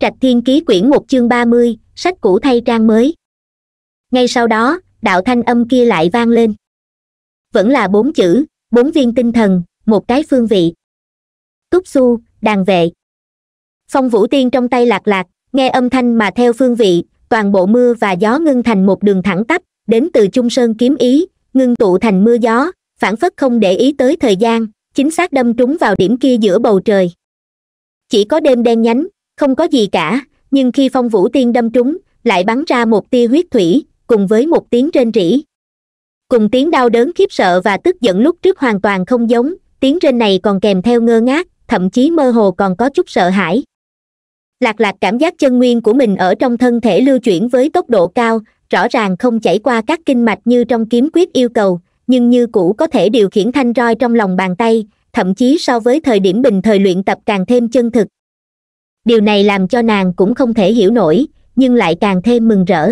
trạch thiên ký quyển một chương ba mươi sách cũ thay trang mới ngay sau đó đạo thanh âm kia lại vang lên vẫn là bốn chữ bốn viên tinh thần một cái phương vị túc xu đàn vệ phong vũ tiên trong tay lạc lạc nghe âm thanh mà theo phương vị toàn bộ mưa và gió ngưng thành một đường thẳng tắp đến từ trung sơn kiếm ý ngưng tụ thành mưa gió phản phất không để ý tới thời gian chính xác đâm trúng vào điểm kia giữa bầu trời chỉ có đêm đen nhánh không có gì cả nhưng khi phong vũ tiên đâm trúng lại bắn ra một tia huyết thủy cùng với một tiếng rên rỉ cùng tiếng đau đớn khiếp sợ và tức giận lúc trước hoàn toàn không giống tiếng rên này còn kèm theo ngơ ngác thậm chí mơ hồ còn có chút sợ hãi lạc lạc cảm giác chân nguyên của mình ở trong thân thể lưu chuyển với tốc độ cao rõ ràng không chảy qua các kinh mạch như trong kiếm quyết yêu cầu nhưng như cũ có thể điều khiển thanh roi trong lòng bàn tay thậm chí so với thời điểm bình thời luyện tập càng thêm chân thực điều này làm cho nàng cũng không thể hiểu nổi nhưng lại càng thêm mừng rỡ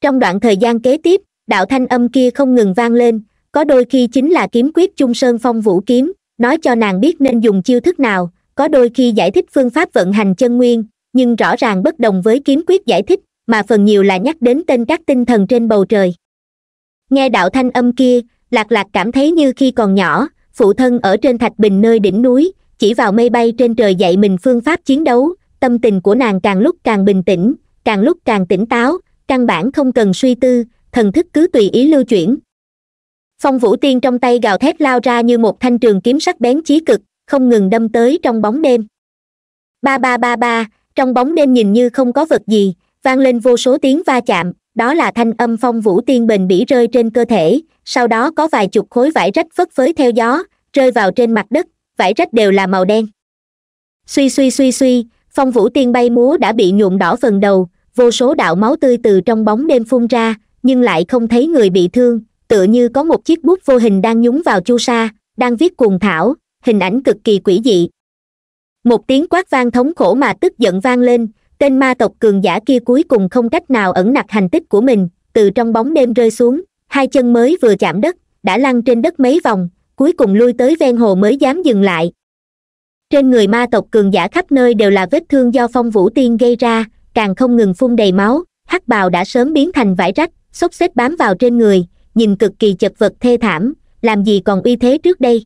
trong đoạn thời gian kế tiếp đạo thanh âm kia không ngừng vang lên có đôi khi chính là kiếm quyết chung sơn phong vũ kiếm nói cho nàng biết nên dùng chiêu thức nào có đôi khi giải thích phương pháp vận hành chân nguyên nhưng rõ ràng bất đồng với kiếm quyết giải thích mà phần nhiều là nhắc đến tên các tinh thần trên bầu trời nghe đạo thanh âm kia lạc lạc cảm thấy như khi còn nhỏ phụ thân ở trên thạch bình nơi đỉnh núi chỉ vào mây bay trên trời dạy mình phương pháp chiến đấu tâm tình của nàng càng lúc càng bình tĩnh càng lúc càng tỉnh táo căn bản không cần suy tư thần thức cứ tùy ý lưu chuyển phong vũ tiên trong tay gào thét lao ra như một thanh trường kiếm sắc bén chí cực không ngừng đâm tới trong bóng đêm ba ba ba ba trong bóng đêm nhìn như không có vật gì vang lên vô số tiếng va chạm đó là thanh âm phong vũ tiên bền bỉ rơi trên cơ thể sau đó có vài chục khối vải rách phất phới theo gió rơi vào trên mặt đất vải rách đều là màu đen suy suy suy suy phong vũ tiên bay múa đã bị nhuộm đỏ phần đầu vô số đạo máu tươi từ trong bóng đêm phun ra nhưng lại không thấy người bị thương tựa như có một chiếc bút vô hình đang nhúng vào chu sa đang viết cuồng thảo hình ảnh cực kỳ quỷ dị một tiếng quát vang thống khổ mà tức giận vang lên tên ma tộc cường giả kia cuối cùng không cách nào ẩn nặc hành tích của mình từ trong bóng đêm rơi xuống hai chân mới vừa chạm đất đã lăn trên đất mấy vòng cuối cùng lui tới ven hồ mới dám dừng lại trên người ma tộc cường giả khắp nơi đều là vết thương do phong vũ tiên gây ra càng không ngừng phun đầy máu hắc bào đã sớm biến thành vải rách xốc xếp bám vào trên người nhìn cực kỳ chật vật thê thảm làm gì còn uy thế trước đây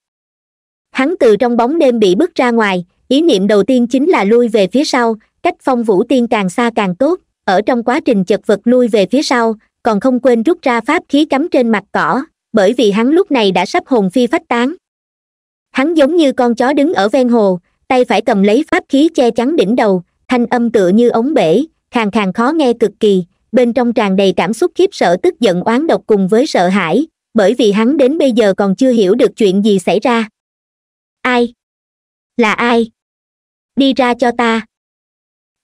hắn từ trong bóng đêm bị bước ra ngoài ý niệm đầu tiên chính là lui về phía sau cách phong vũ tiên càng xa càng tốt ở trong quá trình chật vật lui về phía sau còn không quên rút ra pháp khí cắm trên mặt cỏ bởi vì hắn lúc này đã sắp hồn phi phách tán hắn giống như con chó đứng ở ven hồ tay phải cầm lấy pháp khí che chắn đỉnh đầu thanh âm tựa như ống bể khàn khàn khó nghe cực kỳ bên trong tràn đầy cảm xúc khiếp sợ tức giận oán độc cùng với sợ hãi bởi vì hắn đến bây giờ còn chưa hiểu được chuyện gì xảy ra ai là ai đi ra cho ta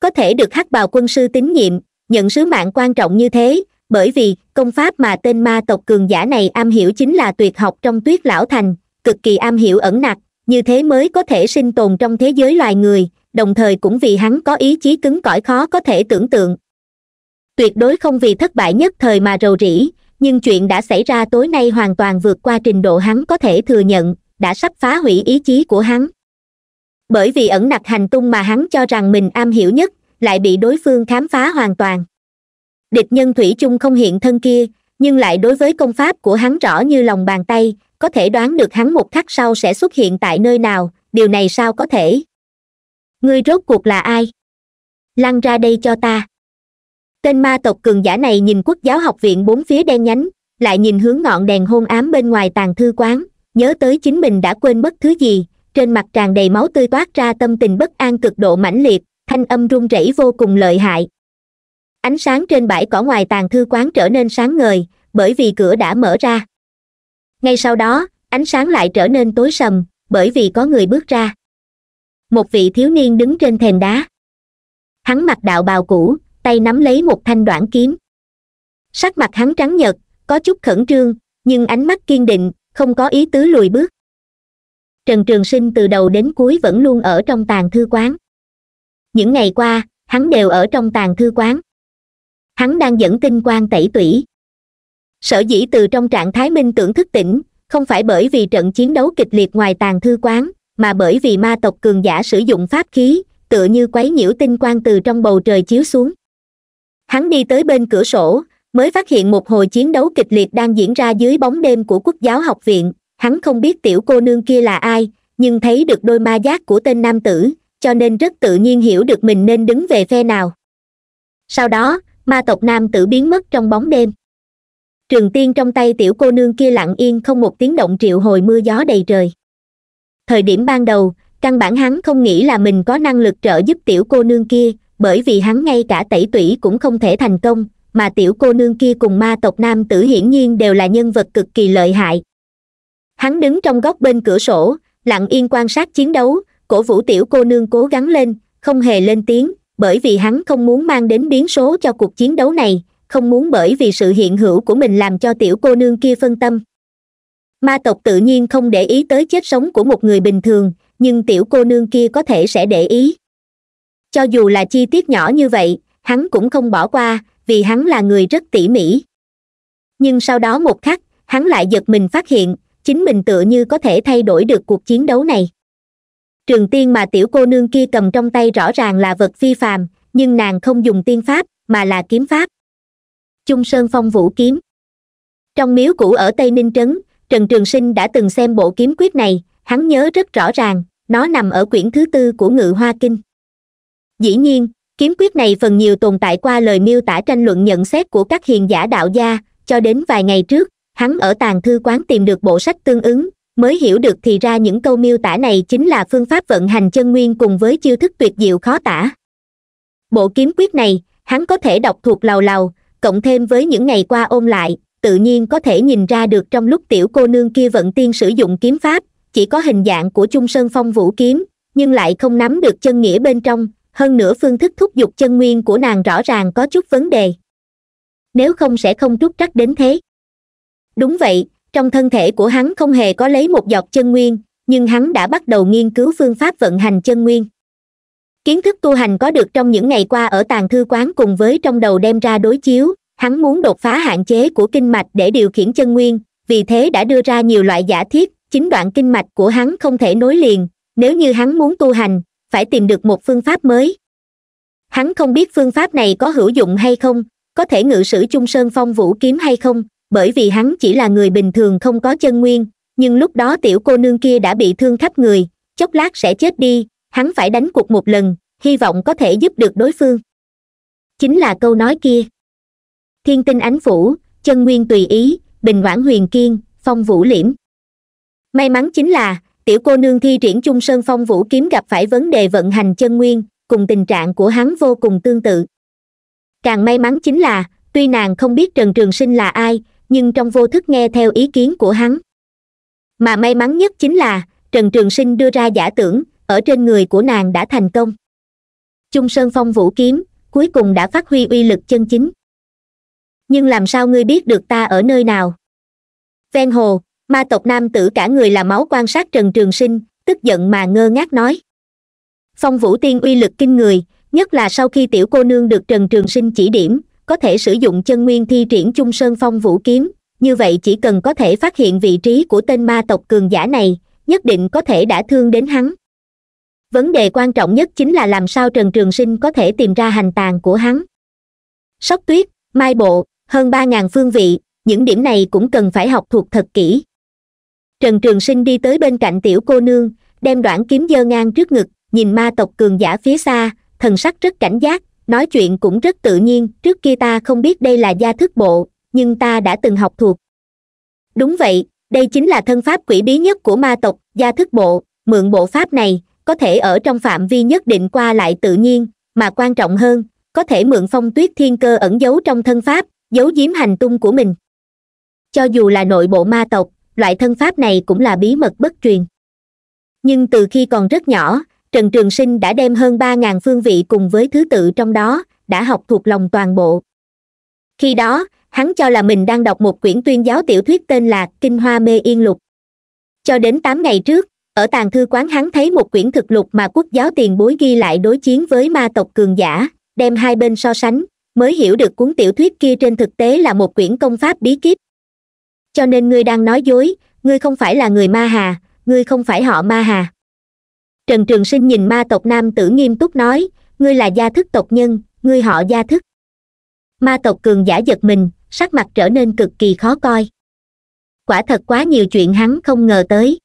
có thể được hắc bào quân sư tín nhiệm nhận sứ mạng quan trọng như thế bởi vì công pháp mà tên ma tộc cường giả này am hiểu chính là tuyệt học trong tuyết lão thành cực kỳ am hiểu ẩn nặc như thế mới có thể sinh tồn trong thế giới loài người đồng thời cũng vì hắn có ý chí cứng cỏi khó có thể tưởng tượng tuyệt đối không vì thất bại nhất thời mà rầu rĩ nhưng chuyện đã xảy ra tối nay hoàn toàn vượt qua trình độ hắn có thể thừa nhận đã sắp phá hủy ý chí của hắn bởi vì ẩn nặc hành tung mà hắn cho rằng mình am hiểu nhất lại bị đối phương khám phá hoàn toàn địch nhân thủy chung không hiện thân kia nhưng lại đối với công pháp của hắn rõ như lòng bàn tay có thể đoán được hắn một khắc sau sẽ xuất hiện tại nơi nào điều này sao có thể ngươi rốt cuộc là ai lăn ra đây cho ta tên ma tộc cường giả này nhìn quốc giáo học viện bốn phía đen nhánh lại nhìn hướng ngọn đèn hôn ám bên ngoài tàn thư quán nhớ tới chính mình đã quên bất thứ gì trên mặt tràn đầy máu tươi toát ra tâm tình bất an cực độ mãnh liệt thanh âm run rẩy vô cùng lợi hại ánh sáng trên bãi cỏ ngoài tàn thư quán trở nên sáng ngời bởi vì cửa đã mở ra ngay sau đó ánh sáng lại trở nên tối sầm bởi vì có người bước ra một vị thiếu niên đứng trên thềm đá hắn mặc đạo bào cũ tay nắm lấy một thanh đoạn kiếm sắc mặt hắn trắng nhợt có chút khẩn trương nhưng ánh mắt kiên định không có ý tứ lùi bước trần trường sinh từ đầu đến cuối vẫn luôn ở trong tàn thư quán những ngày qua hắn đều ở trong tàn thư quán hắn đang dẫn tinh quang tẩy tủy sở dĩ từ trong trạng thái minh tưởng thức tỉnh không phải bởi vì trận chiến đấu kịch liệt ngoài tàn thư quán mà bởi vì ma tộc cường giả sử dụng pháp khí tựa như quấy nhiễu tinh quang từ trong bầu trời chiếu xuống hắn đi tới bên cửa sổ mới phát hiện một hồi chiến đấu kịch liệt đang diễn ra dưới bóng đêm của quốc giáo học viện hắn không biết tiểu cô nương kia là ai nhưng thấy được đôi ma giác của tên nam tử cho nên rất tự nhiên hiểu được mình nên đứng về phe nào sau đó ma tộc nam tử biến mất trong bóng đêm trường tiên trong tay tiểu cô nương kia lặng yên không một tiếng động triệu hồi mưa gió đầy trời thời điểm ban đầu căn bản hắn không nghĩ là mình có năng lực trợ giúp tiểu cô nương kia bởi vì hắn ngay cả tẩy tủy cũng không thể thành công mà tiểu cô nương kia cùng ma tộc nam tử hiển nhiên đều là nhân vật cực kỳ lợi hại hắn đứng trong góc bên cửa sổ lặng yên quan sát chiến đấu cổ vũ tiểu cô nương cố gắng lên không hề lên tiếng bởi vì hắn không muốn mang đến biến số cho cuộc chiến đấu này không muốn bởi vì sự hiện hữu của mình làm cho tiểu cô nương kia phân tâm ma tộc tự nhiên không để ý tới chết sống của một người bình thường nhưng tiểu cô nương kia có thể sẽ để ý cho dù là chi tiết nhỏ như vậy hắn cũng không bỏ qua vì hắn là người rất tỉ mỉ nhưng sau đó một khắc hắn lại giật mình phát hiện chính mình tựa như có thể thay đổi được cuộc chiến đấu này trường tiên mà tiểu cô nương kia cầm trong tay rõ ràng là vật phi phàm nhưng nàng không dùng tiên pháp mà là kiếm pháp chung sơn phong vũ kiếm trong miếu cũ ở tây ninh trấn trần trường sinh đã từng xem bộ kiếm quyết này hắn nhớ rất rõ ràng nó nằm ở quyển thứ tư của ngự hoa kinh dĩ nhiên kiếm quyết này phần nhiều tồn tại qua lời miêu tả tranh luận nhận xét của các hiền giả đạo gia cho đến vài ngày trước hắn ở tàn thư quán tìm được bộ sách tương ứng mới hiểu được thì ra những câu miêu tả này chính là phương pháp vận hành chân nguyên cùng với chiêu thức tuyệt diệu khó tả bộ kiếm quyết này hắn có thể đọc thuộc lầu lầu cộng thêm với những ngày qua ôn lại tự nhiên có thể nhìn ra được trong lúc tiểu cô nương kia vận tiên sử dụng kiếm pháp chỉ có hình dạng của trung sơn phong vũ kiếm nhưng lại không nắm được chân nghĩa bên trong hơn nữa phương thức thúc giục chân nguyên của nàng rõ ràng có chút vấn đề nếu không sẽ không trút trắc đến thế đúng vậy trong thân thể của hắn không hề có lấy một giọt chân nguyên nhưng hắn đã bắt đầu nghiên cứu phương pháp vận hành chân nguyên kiến thức tu hành có được trong những ngày qua ở tàng thư quán cùng với trong đầu đem ra đối chiếu hắn muốn đột phá hạn chế của kinh mạch để điều khiển chân nguyên vì thế đã đưa ra nhiều loại giả thiết chính đoạn kinh mạch của hắn không thể nối liền nếu như hắn muốn tu hành phải tìm được một phương pháp mới hắn không biết phương pháp này có hữu dụng hay không có thể ngự sử chung sơn phong vũ kiếm hay không bởi vì hắn chỉ là người bình thường không có chân nguyên nhưng lúc đó tiểu cô nương kia đã bị thương khắp người chốc lát sẽ chết đi hắn phải đánh cuộc một lần hy vọng có thể giúp được đối phương chính là câu nói kia thiên tinh ánh phủ chân nguyên tùy ý bình ngoãn huyền kiên phong vũ liễm may mắn chính là tiểu cô nương thi triển chung sơn phong vũ kiếm gặp phải vấn đề vận hành chân nguyên cùng tình trạng của hắn vô cùng tương tự càng may mắn chính là tuy nàng không biết trần trường sinh là ai nhưng trong vô thức nghe theo ý kiến của hắn mà may mắn nhất chính là trần trường sinh đưa ra giả tưởng ở trên người của nàng đã thành công chung sơn phong vũ kiếm cuối cùng đã phát huy uy lực chân chính nhưng làm sao ngươi biết được ta ở nơi nào ven hồ ma tộc nam tử cả người là máu quan sát trần trường sinh tức giận mà ngơ ngác nói phong vũ tiên uy lực kinh người nhất là sau khi tiểu cô nương được trần trường sinh chỉ điểm có thể sử dụng chân nguyên thi triển chung sơn phong vũ kiếm như vậy chỉ cần có thể phát hiện vị trí của tên ma tộc cường giả này nhất định có thể đã thương đến hắn vấn đề quan trọng nhất chính là làm sao trần trường sinh có thể tìm ra hành tàng của hắn sóc tuyết mai bộ hơn ba ngàn phương vị những điểm này cũng cần phải học thuộc thật kỹ trần trường sinh đi tới bên cạnh tiểu cô nương đem đoạn kiếm dơ ngang trước ngực nhìn ma tộc cường giả phía xa thần sắc rất cảnh giác nói chuyện cũng rất tự nhiên trước kia ta không biết đây là gia thức bộ nhưng ta đã từng học thuộc đúng vậy đây chính là thân pháp quỷ bí nhất của ma tộc gia thức bộ mượn bộ pháp này có thể ở trong phạm vi nhất định qua lại tự nhiên mà quan trọng hơn có thể mượn phong tuyết thiên cơ ẩn giấu trong thân pháp giấu giếm hành tung của mình cho dù là nội bộ ma tộc loại thân pháp này cũng là bí mật bất truyền nhưng từ khi còn rất nhỏ trần trường sinh đã đem hơn ba ngàn phương vị cùng với thứ tự trong đó đã học thuộc lòng toàn bộ khi đó hắn cho là mình đang đọc một quyển tuyên giáo tiểu thuyết tên là kinh hoa mê yên lục cho đến tám ngày trước ở tàng thư quán hắn thấy một quyển thực lục mà quốc giáo tiền bối ghi lại đối chiến với ma tộc cường giả đem hai bên so sánh mới hiểu được cuốn tiểu thuyết kia trên thực tế là một quyển công pháp bí kíp cho nên ngươi đang nói dối ngươi không phải là người ma hà ngươi không phải họ ma hà trần trường sinh nhìn ma tộc nam tử nghiêm túc nói ngươi là gia thức tộc nhân ngươi họ gia thức ma tộc cường giả giật mình sắc mặt trở nên cực kỳ khó coi quả thật quá nhiều chuyện hắn không ngờ tới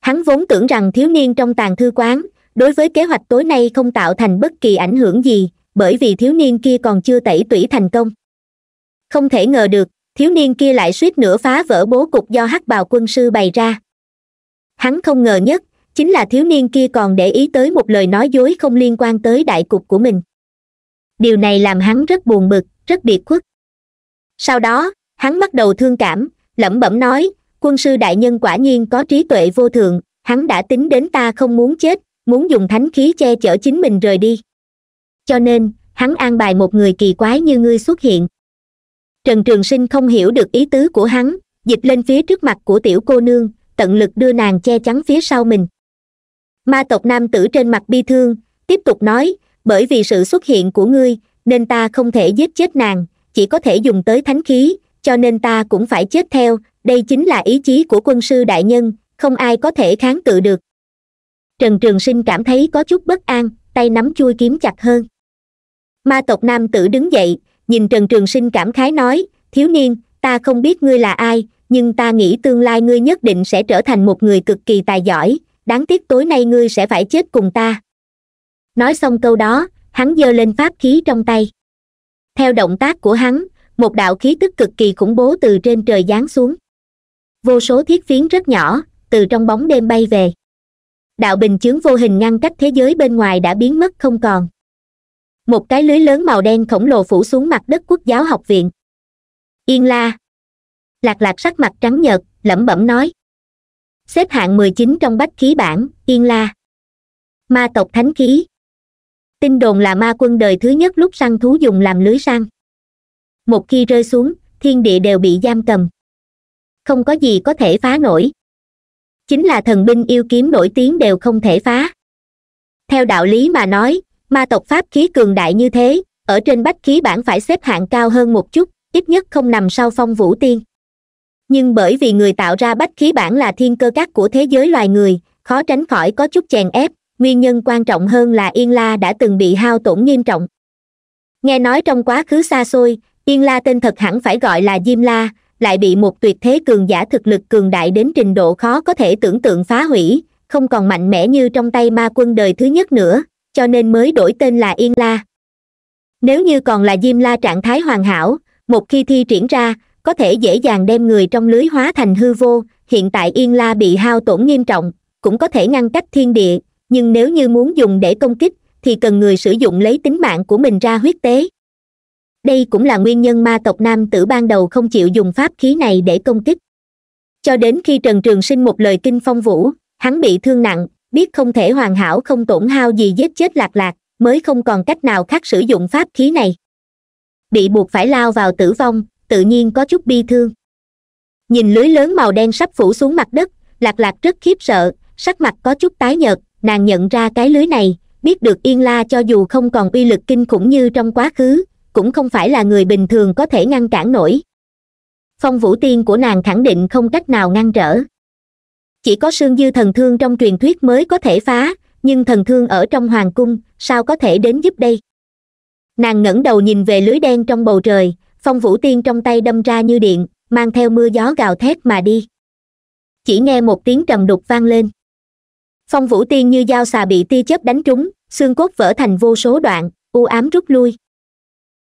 hắn vốn tưởng rằng thiếu niên trong tàn thư quán đối với kế hoạch tối nay không tạo thành bất kỳ ảnh hưởng gì bởi vì thiếu niên kia còn chưa tẩy tủy thành công không thể ngờ được thiếu niên kia lại suýt nữa phá vỡ bố cục do hắc bào quân sư bày ra hắn không ngờ nhất chính là thiếu niên kia còn để ý tới một lời nói dối không liên quan tới đại cục của mình điều này làm hắn rất buồn bực rất biệt khuất sau đó hắn bắt đầu thương cảm lẩm bẩm nói quân sư đại nhân quả nhiên có trí tuệ vô thượng hắn đã tính đến ta không muốn chết muốn dùng thánh khí che chở chính mình rời đi cho nên hắn an bài một người kỳ quái như ngươi xuất hiện trần trường sinh không hiểu được ý tứ của hắn dịch lên phía trước mặt của tiểu cô nương tận lực đưa nàng che chắn phía sau mình ma tộc nam tử trên mặt bi thương tiếp tục nói bởi vì sự xuất hiện của ngươi nên ta không thể giết chết nàng chỉ có thể dùng tới thánh khí cho nên ta cũng phải chết theo đây chính là ý chí của quân sư đại nhân không ai có thể kháng cự được trần trường sinh cảm thấy có chút bất an tay nắm chui kiếm chặt hơn ma tộc nam tử đứng dậy nhìn trần trường sinh cảm khái nói thiếu niên ta không biết ngươi là ai nhưng ta nghĩ tương lai ngươi nhất định sẽ trở thành một người cực kỳ tài giỏi đáng tiếc tối nay ngươi sẽ phải chết cùng ta nói xong câu đó hắn giơ lên pháp khí trong tay theo động tác của hắn một đạo khí tức cực kỳ khủng bố từ trên trời giáng xuống vô số thiết phiến rất nhỏ từ trong bóng đêm bay về đạo bình chướng vô hình ngăn cách thế giới bên ngoài đã biến mất không còn một cái lưới lớn màu đen khổng lồ phủ xuống mặt đất quốc giáo học viện yên la lạc lạc sắc mặt trắng nhợt lẩm bẩm nói xếp hạng mười chín trong bách khí bản yên la ma tộc thánh khí tin đồn là ma quân đời thứ nhất lúc săn thú dùng làm lưới săn một khi rơi xuống thiên địa đều bị giam cầm không có gì có thể phá nổi chính là thần binh yêu kiếm nổi tiếng đều không thể phá theo đạo lý mà nói ma tộc pháp khí cường đại như thế ở trên bách khí bản phải xếp hạng cao hơn một chút ít nhất không nằm sau phong vũ tiên nhưng bởi vì người tạo ra bách khí bản là thiên cơ các của thế giới loài người khó tránh khỏi có chút chèn ép nguyên nhân quan trọng hơn là yên la đã từng bị hao tổn nghiêm trọng nghe nói trong quá khứ xa xôi yên la tên thật hẳn phải gọi là diêm la lại bị một tuyệt thế cường giả thực lực cường đại đến trình độ khó có thể tưởng tượng phá hủy không còn mạnh mẽ như trong tay ma quân đời thứ nhất nữa cho nên mới đổi tên là yên la nếu như còn là diêm la trạng thái hoàn hảo một khi thi triển ra có thể dễ dàng đem người trong lưới hóa thành hư vô hiện tại yên la bị hao tổn nghiêm trọng cũng có thể ngăn cách thiên địa nhưng nếu như muốn dùng để công kích thì cần người sử dụng lấy tính mạng của mình ra huyết tế đây cũng là nguyên nhân ma tộc nam tử ban đầu không chịu dùng pháp khí này để công kích cho đến khi trần trường sinh một lời kinh phong vũ hắn bị thương nặng biết không thể hoàn hảo không tổn hao gì giết chết lạc lạc mới không còn cách nào khác sử dụng pháp khí này bị buộc phải lao vào tử vong tự nhiên có chút bi thương nhìn lưới lớn màu đen sắp phủ xuống mặt đất lạc lạc rất khiếp sợ sắc mặt có chút tái nhợt nàng nhận ra cái lưới này biết được yên la cho dù không còn uy lực kinh khủng như trong quá khứ cũng không phải là người bình thường có thể ngăn cản nổi phong vũ tiên của nàng khẳng định không cách nào ngăn trở chỉ có sương dư thần thương trong truyền thuyết mới có thể phá nhưng thần thương ở trong hoàng cung sao có thể đến giúp đây nàng ngẩng đầu nhìn về lưới đen trong bầu trời phong vũ tiên trong tay đâm ra như điện mang theo mưa gió gào thét mà đi chỉ nghe một tiếng trầm đục vang lên phong vũ tiên như dao xà bị tia chớp đánh trúng xương cốt vỡ thành vô số đoạn u ám rút lui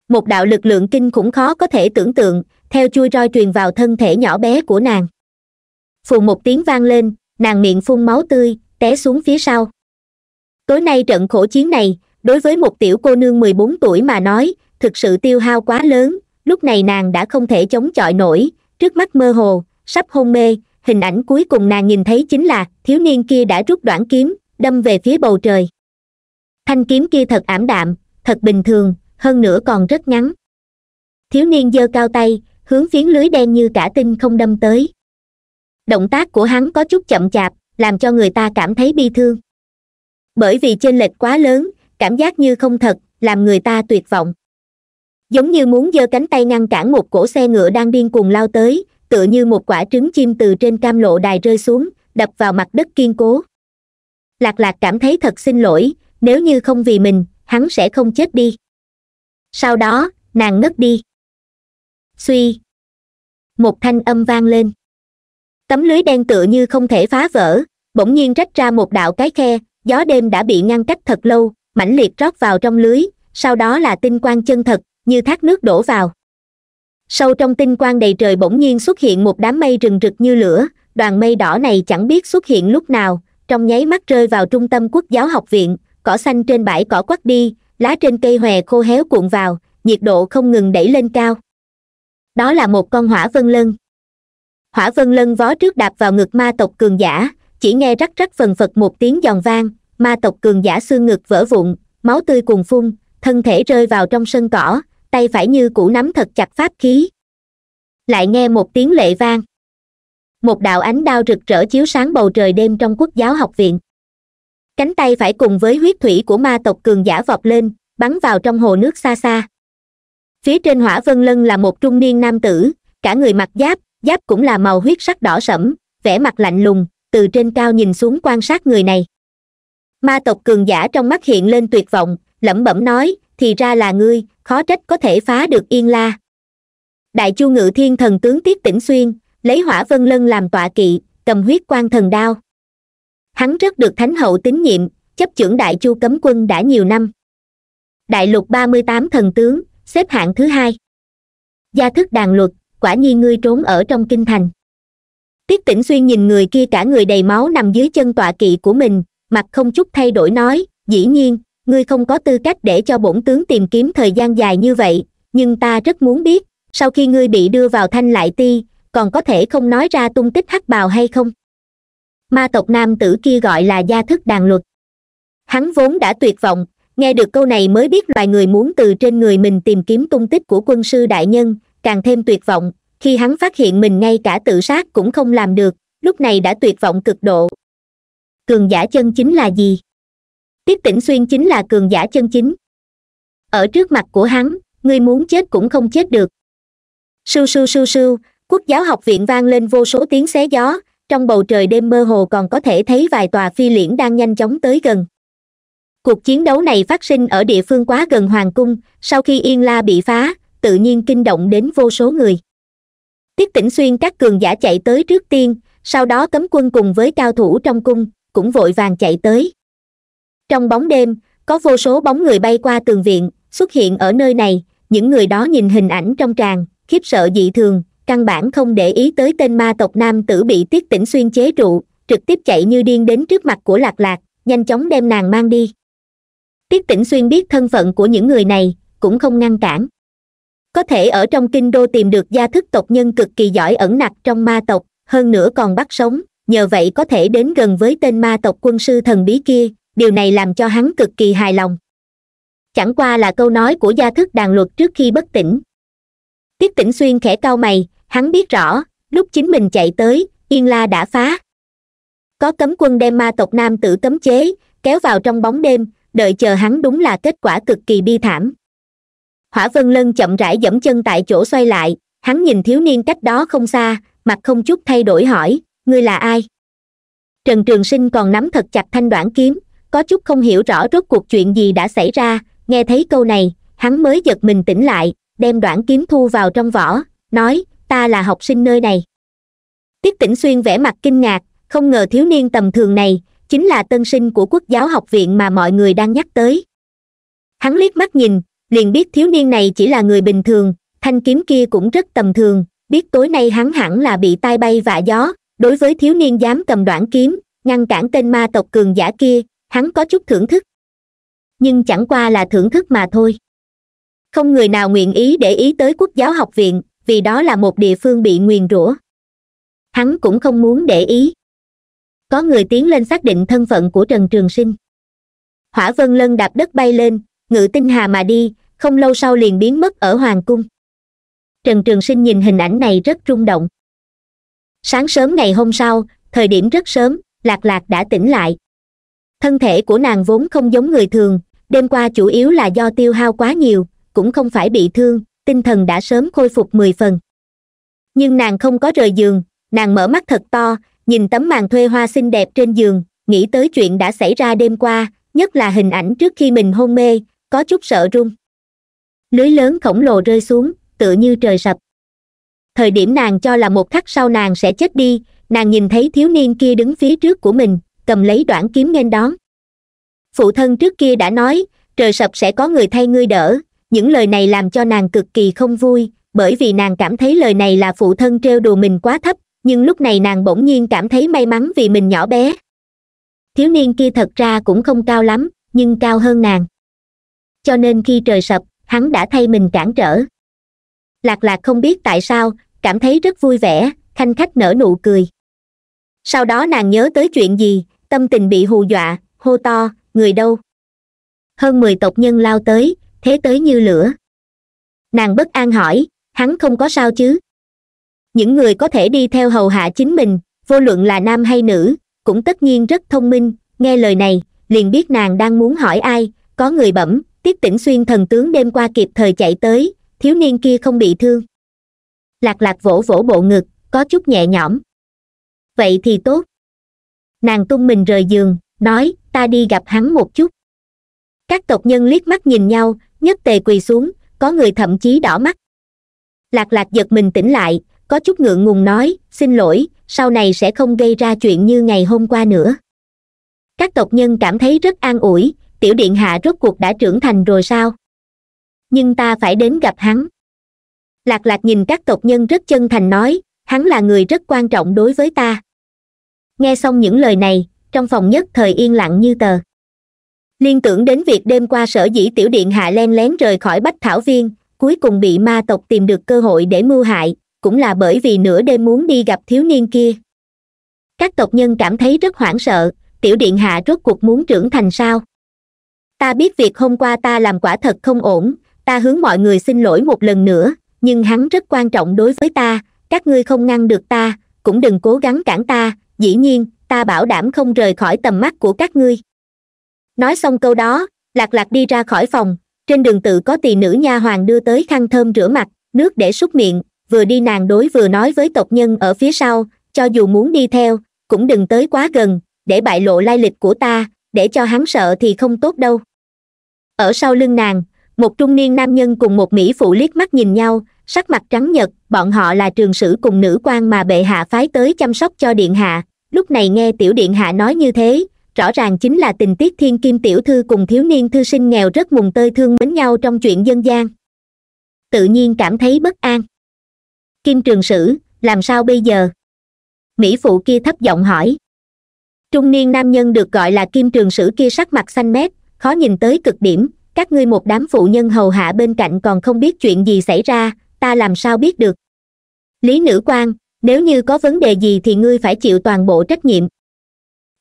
một đạo lực lượng kinh khủng khó có thể tưởng tượng theo chui roi truyền vào thân thể nhỏ bé của nàng phù một tiếng vang lên nàng miệng phun máu tươi té xuống phía sau tối nay trận khổ chiến này đối với một tiểu cô nương mười bốn tuổi mà nói thực sự tiêu hao quá lớn lúc này nàng đã không thể chống chọi nổi trước mắt mơ hồ sắp hôn mê hình ảnh cuối cùng nàng nhìn thấy chính là thiếu niên kia đã rút đoạn kiếm đâm về phía bầu trời thanh kiếm kia thật ảm đạm thật bình thường hơn nữa còn rất ngắn thiếu niên giơ cao tay hướng phiến lưới đen như cả tinh không đâm tới động tác của hắn có chút chậm chạp làm cho người ta cảm thấy bi thương bởi vì chênh lệch quá lớn cảm giác như không thật làm người ta tuyệt vọng giống như muốn giơ cánh tay ngăn cản một cỗ xe ngựa đang điên cuồng lao tới tựa như một quả trứng chim từ trên cam lộ đài rơi xuống đập vào mặt đất kiên cố lạc lạc cảm thấy thật xin lỗi nếu như không vì mình hắn sẽ không chết đi sau đó nàng ngất đi suy một thanh âm vang lên tấm lưới đen tựa như không thể phá vỡ bỗng nhiên rách ra một đạo cái khe gió đêm đã bị ngăn cách thật lâu mãnh liệt rót vào trong lưới sau đó là tinh quang chân thật như thác nước đổ vào sâu trong tinh quang đầy trời bỗng nhiên xuất hiện một đám mây rừng rực như lửa đoàn mây đỏ này chẳng biết xuất hiện lúc nào trong nháy mắt rơi vào trung tâm quốc giáo học viện cỏ xanh trên bãi cỏ quắt đi lá trên cây hòe khô héo cuộn vào nhiệt độ không ngừng đẩy lên cao đó là một con hỏa vân lân hỏa vân lân vó trước đạp vào ngực ma tộc cường giả chỉ nghe rắc rắc phần phật một tiếng giòn vang ma tộc cường giả xương ngực vỡ vụn máu tươi cuồng phun thân thể rơi vào trong sân cỏ tay phải như cũ nắm thật chặt pháp khí lại nghe một tiếng lệ vang một đạo ánh đao rực rỡ chiếu sáng bầu trời đêm trong quốc giáo học viện cánh tay phải cùng với huyết thủy của ma tộc cường giả vọt lên bắn vào trong hồ nước xa xa phía trên hỏa vân lân là một trung niên nam tử cả người mặc giáp giáp cũng là màu huyết sắc đỏ sẫm vẻ mặt lạnh lùng từ trên cao nhìn xuống quan sát người này ma tộc cường giả trong mắt hiện lên tuyệt vọng lẩm bẩm nói thì ra là ngươi khó trách có thể phá được yên la đại chu ngự thiên thần tướng tiết tỉnh xuyên lấy hỏa vân lân làm tọa kỵ cầm huyết quan thần đao hắn rất được thánh hậu tín nhiệm chấp chưởng đại chu cấm quân đã nhiều năm đại lục ba mươi tám thần tướng xếp hạng thứ hai gia thức đàn luật quả nhiên ngươi trốn ở trong kinh thành tiết tỉnh xuyên nhìn người kia cả người đầy máu nằm dưới chân tọa kỵ của mình mặt không chút thay đổi nói dĩ nhiên ngươi không có tư cách để cho bổn tướng tìm kiếm thời gian dài như vậy nhưng ta rất muốn biết sau khi ngươi bị đưa vào thanh lại ti còn có thể không nói ra tung tích hắc bào hay không ma tộc nam tử kia gọi là gia thức đàn luật hắn vốn đã tuyệt vọng nghe được câu này mới biết loài người muốn từ trên người mình tìm kiếm tung tích của quân sư đại nhân càng thêm tuyệt vọng khi hắn phát hiện mình ngay cả tự sát cũng không làm được lúc này đã tuyệt vọng cực độ cường giả chân chính là gì tiết tĩnh xuyên chính là cường giả chân chính ở trước mặt của hắn ngươi muốn chết cũng không chết được sưu sưu sưu sưu quốc giáo học viện vang lên vô số tiếng xé gió trong bầu trời đêm mơ hồ còn có thể thấy vài tòa phi liễn đang nhanh chóng tới gần cuộc chiến đấu này phát sinh ở địa phương quá gần hoàng cung sau khi yên la bị phá tự nhiên kinh động đến vô số người tiết tĩnh xuyên các cường giả chạy tới trước tiên sau đó cấm quân cùng với cao thủ trong cung cũng vội vàng chạy tới trong bóng đêm có vô số bóng người bay qua tường viện xuất hiện ở nơi này những người đó nhìn hình ảnh trong tràng khiếp sợ dị thường căn bản không để ý tới tên ma tộc nam tử bị tiết tỉnh xuyên chế trụ trực tiếp chạy như điên đến trước mặt của lạc lạc nhanh chóng đem nàng mang đi tiết tỉnh xuyên biết thân phận của những người này cũng không ngăn cản có thể ở trong kinh đô tìm được gia thức tộc nhân cực kỳ giỏi ẩn nặc trong ma tộc hơn nữa còn bắt sống nhờ vậy có thể đến gần với tên ma tộc quân sư thần bí kia điều này làm cho hắn cực kỳ hài lòng chẳng qua là câu nói của gia thức đàn luật trước khi bất tỉnh tiết tỉnh xuyên khẽ cau mày hắn biết rõ lúc chính mình chạy tới yên la đã phá có cấm quân đem ma tộc nam tử cấm chế kéo vào trong bóng đêm đợi chờ hắn đúng là kết quả cực kỳ bi thảm hỏa vân lân chậm rãi dẫm chân tại chỗ xoay lại hắn nhìn thiếu niên cách đó không xa mặt không chút thay đổi hỏi ngươi là ai trần trường sinh còn nắm thật chặt thanh đoạn kiếm có chút không hiểu rõ rốt cuộc chuyện gì đã xảy ra nghe thấy câu này hắn mới giật mình tỉnh lại đem đoạn kiếm thu vào trong vỏ nói ta là học sinh nơi này tiết tĩnh xuyên vẻ mặt kinh ngạc không ngờ thiếu niên tầm thường này chính là tân sinh của quốc giáo học viện mà mọi người đang nhắc tới hắn liếc mắt nhìn liền biết thiếu niên này chỉ là người bình thường thanh kiếm kia cũng rất tầm thường biết tối nay hắn hẳn là bị tai bay vạ gió đối với thiếu niên dám cầm đoạn kiếm ngăn cản tên ma tộc cường giả kia hắn có chút thưởng thức nhưng chẳng qua là thưởng thức mà thôi không người nào nguyện ý để ý tới quốc giáo học viện vì đó là một địa phương bị nguyền rủa hắn cũng không muốn để ý có người tiến lên xác định thân phận của trần trường sinh hỏa vân lân đạp đất bay lên ngự tinh hà mà đi không lâu sau liền biến mất ở hoàng cung trần trường sinh nhìn hình ảnh này rất rung động sáng sớm ngày hôm sau thời điểm rất sớm lạc lạc đã tỉnh lại thân thể của nàng vốn không giống người thường đêm qua chủ yếu là do tiêu hao quá nhiều cũng không phải bị thương tinh thần đã sớm khôi phục mười phần nhưng nàng không có rời giường nàng mở mắt thật to nhìn tấm màn thuê hoa xinh đẹp trên giường nghĩ tới chuyện đã xảy ra đêm qua nhất là hình ảnh trước khi mình hôn mê có chút sợ run lưới lớn khổng lồ rơi xuống tựa như trời sập thời điểm nàng cho là một khắc sau nàng sẽ chết đi nàng nhìn thấy thiếu niên kia đứng phía trước của mình cầm lấy đoạn kiếm nghênh đón phụ thân trước kia đã nói trời sập sẽ có người thay ngươi đỡ những lời này làm cho nàng cực kỳ không vui bởi vì nàng cảm thấy lời này là phụ thân trêu đùa mình quá thấp nhưng lúc này nàng bỗng nhiên cảm thấy may mắn vì mình nhỏ bé thiếu niên kia thật ra cũng không cao lắm nhưng cao hơn nàng cho nên khi trời sập hắn đã thay mình cản trở lạc lạc không biết tại sao cảm thấy rất vui vẻ khanh khách nở nụ cười sau đó nàng nhớ tới chuyện gì tâm tình bị hù dọa hô to người đâu hơn mười tộc nhân lao tới thế tới như lửa nàng bất an hỏi hắn không có sao chứ những người có thể đi theo hầu hạ chính mình vô luận là nam hay nữ cũng tất nhiên rất thông minh nghe lời này liền biết nàng đang muốn hỏi ai có người bẩm tiếp tỉnh xuyên thần tướng đêm qua kịp thời chạy tới thiếu niên kia không bị thương lạc lạc vỗ vỗ bộ ngực có chút nhẹ nhõm vậy thì tốt nàng tung mình rời giường nói ta đi gặp hắn một chút các tộc nhân liếc mắt nhìn nhau nhất tề quỳ xuống có người thậm chí đỏ mắt lạc lạc giật mình tỉnh lại có chút ngượng ngùng nói xin lỗi sau này sẽ không gây ra chuyện như ngày hôm qua nữa các tộc nhân cảm thấy rất an ủi tiểu điện hạ rốt cuộc đã trưởng thành rồi sao nhưng ta phải đến gặp hắn lạc lạc nhìn các tộc nhân rất chân thành nói hắn là người rất quan trọng đối với ta nghe xong những lời này trong phòng nhất thời yên lặng như tờ liên tưởng đến việc đêm qua sở dĩ tiểu điện hạ len lén rời khỏi bách thảo viên cuối cùng bị ma tộc tìm được cơ hội để mưu hại cũng là bởi vì nửa đêm muốn đi gặp thiếu niên kia các tộc nhân cảm thấy rất hoảng sợ tiểu điện hạ rốt cuộc muốn trưởng thành sao ta biết việc hôm qua ta làm quả thật không ổn ta hướng mọi người xin lỗi một lần nữa nhưng hắn rất quan trọng đối với ta các ngươi không ngăn được ta cũng đừng cố gắng cản ta dĩ nhiên ta bảo đảm không rời khỏi tầm mắt của các ngươi nói xong câu đó lạc lạc đi ra khỏi phòng trên đường tự có tỳ nữ nha hoàng đưa tới khăn thơm rửa mặt nước để súc miệng vừa đi nàng đối vừa nói với tộc nhân ở phía sau cho dù muốn đi theo cũng đừng tới quá gần để bại lộ lai lịch của ta để cho hắn sợ thì không tốt đâu ở sau lưng nàng một trung niên nam nhân cùng một mỹ phụ liếc mắt nhìn nhau sắc mặt trắng nhật bọn họ là trường sử cùng nữ quan mà bệ hạ phái tới chăm sóc cho điện hạ lúc này nghe tiểu điện hạ nói như thế rõ ràng chính là tình tiết thiên kim tiểu thư cùng thiếu niên thư sinh nghèo rất mùng tơi thương mến nhau trong chuyện dân gian tự nhiên cảm thấy bất an kim trường sử làm sao bây giờ mỹ phụ kia thấp giọng hỏi trung niên nam nhân được gọi là kim trường sử kia sắc mặt xanh mét khó nhìn tới cực điểm các ngươi một đám phụ nhân hầu hạ bên cạnh còn không biết chuyện gì xảy ra ta làm sao biết được lý nữ quan nếu như có vấn đề gì thì ngươi phải chịu toàn bộ trách nhiệm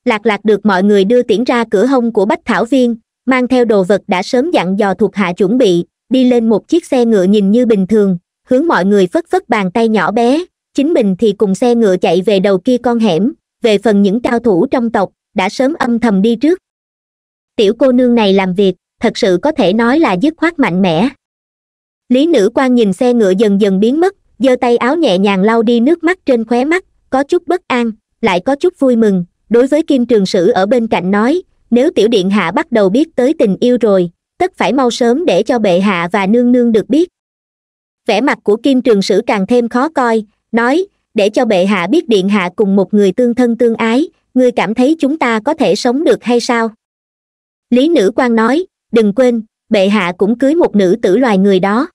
lạc lạc được mọi người đưa tiễn ra cửa hông của bách thảo viên mang theo đồ vật đã sớm dặn dò thuộc hạ chuẩn bị đi lên một chiếc xe ngựa nhìn như bình thường hướng mọi người phất phất bàn tay nhỏ bé chính mình thì cùng xe ngựa chạy về đầu kia con hẻm về phần những cao thủ trong tộc đã sớm âm thầm đi trước tiểu cô nương này làm việc thật sự có thể nói là dứt khoát mạnh mẽ lý nữ quan nhìn xe ngựa dần dần biến mất giơ tay áo nhẹ nhàng lau đi nước mắt trên khóe mắt có chút bất an lại có chút vui mừng đối với kim trường sử ở bên cạnh nói nếu tiểu điện hạ bắt đầu biết tới tình yêu rồi tất phải mau sớm để cho bệ hạ và nương nương được biết vẻ mặt của kim trường sử càng thêm khó coi nói để cho bệ hạ biết điện hạ cùng một người tương thân tương ái ngươi cảm thấy chúng ta có thể sống được hay sao lý nữ quan nói đừng quên bệ hạ cũng cưới một nữ tử loài người đó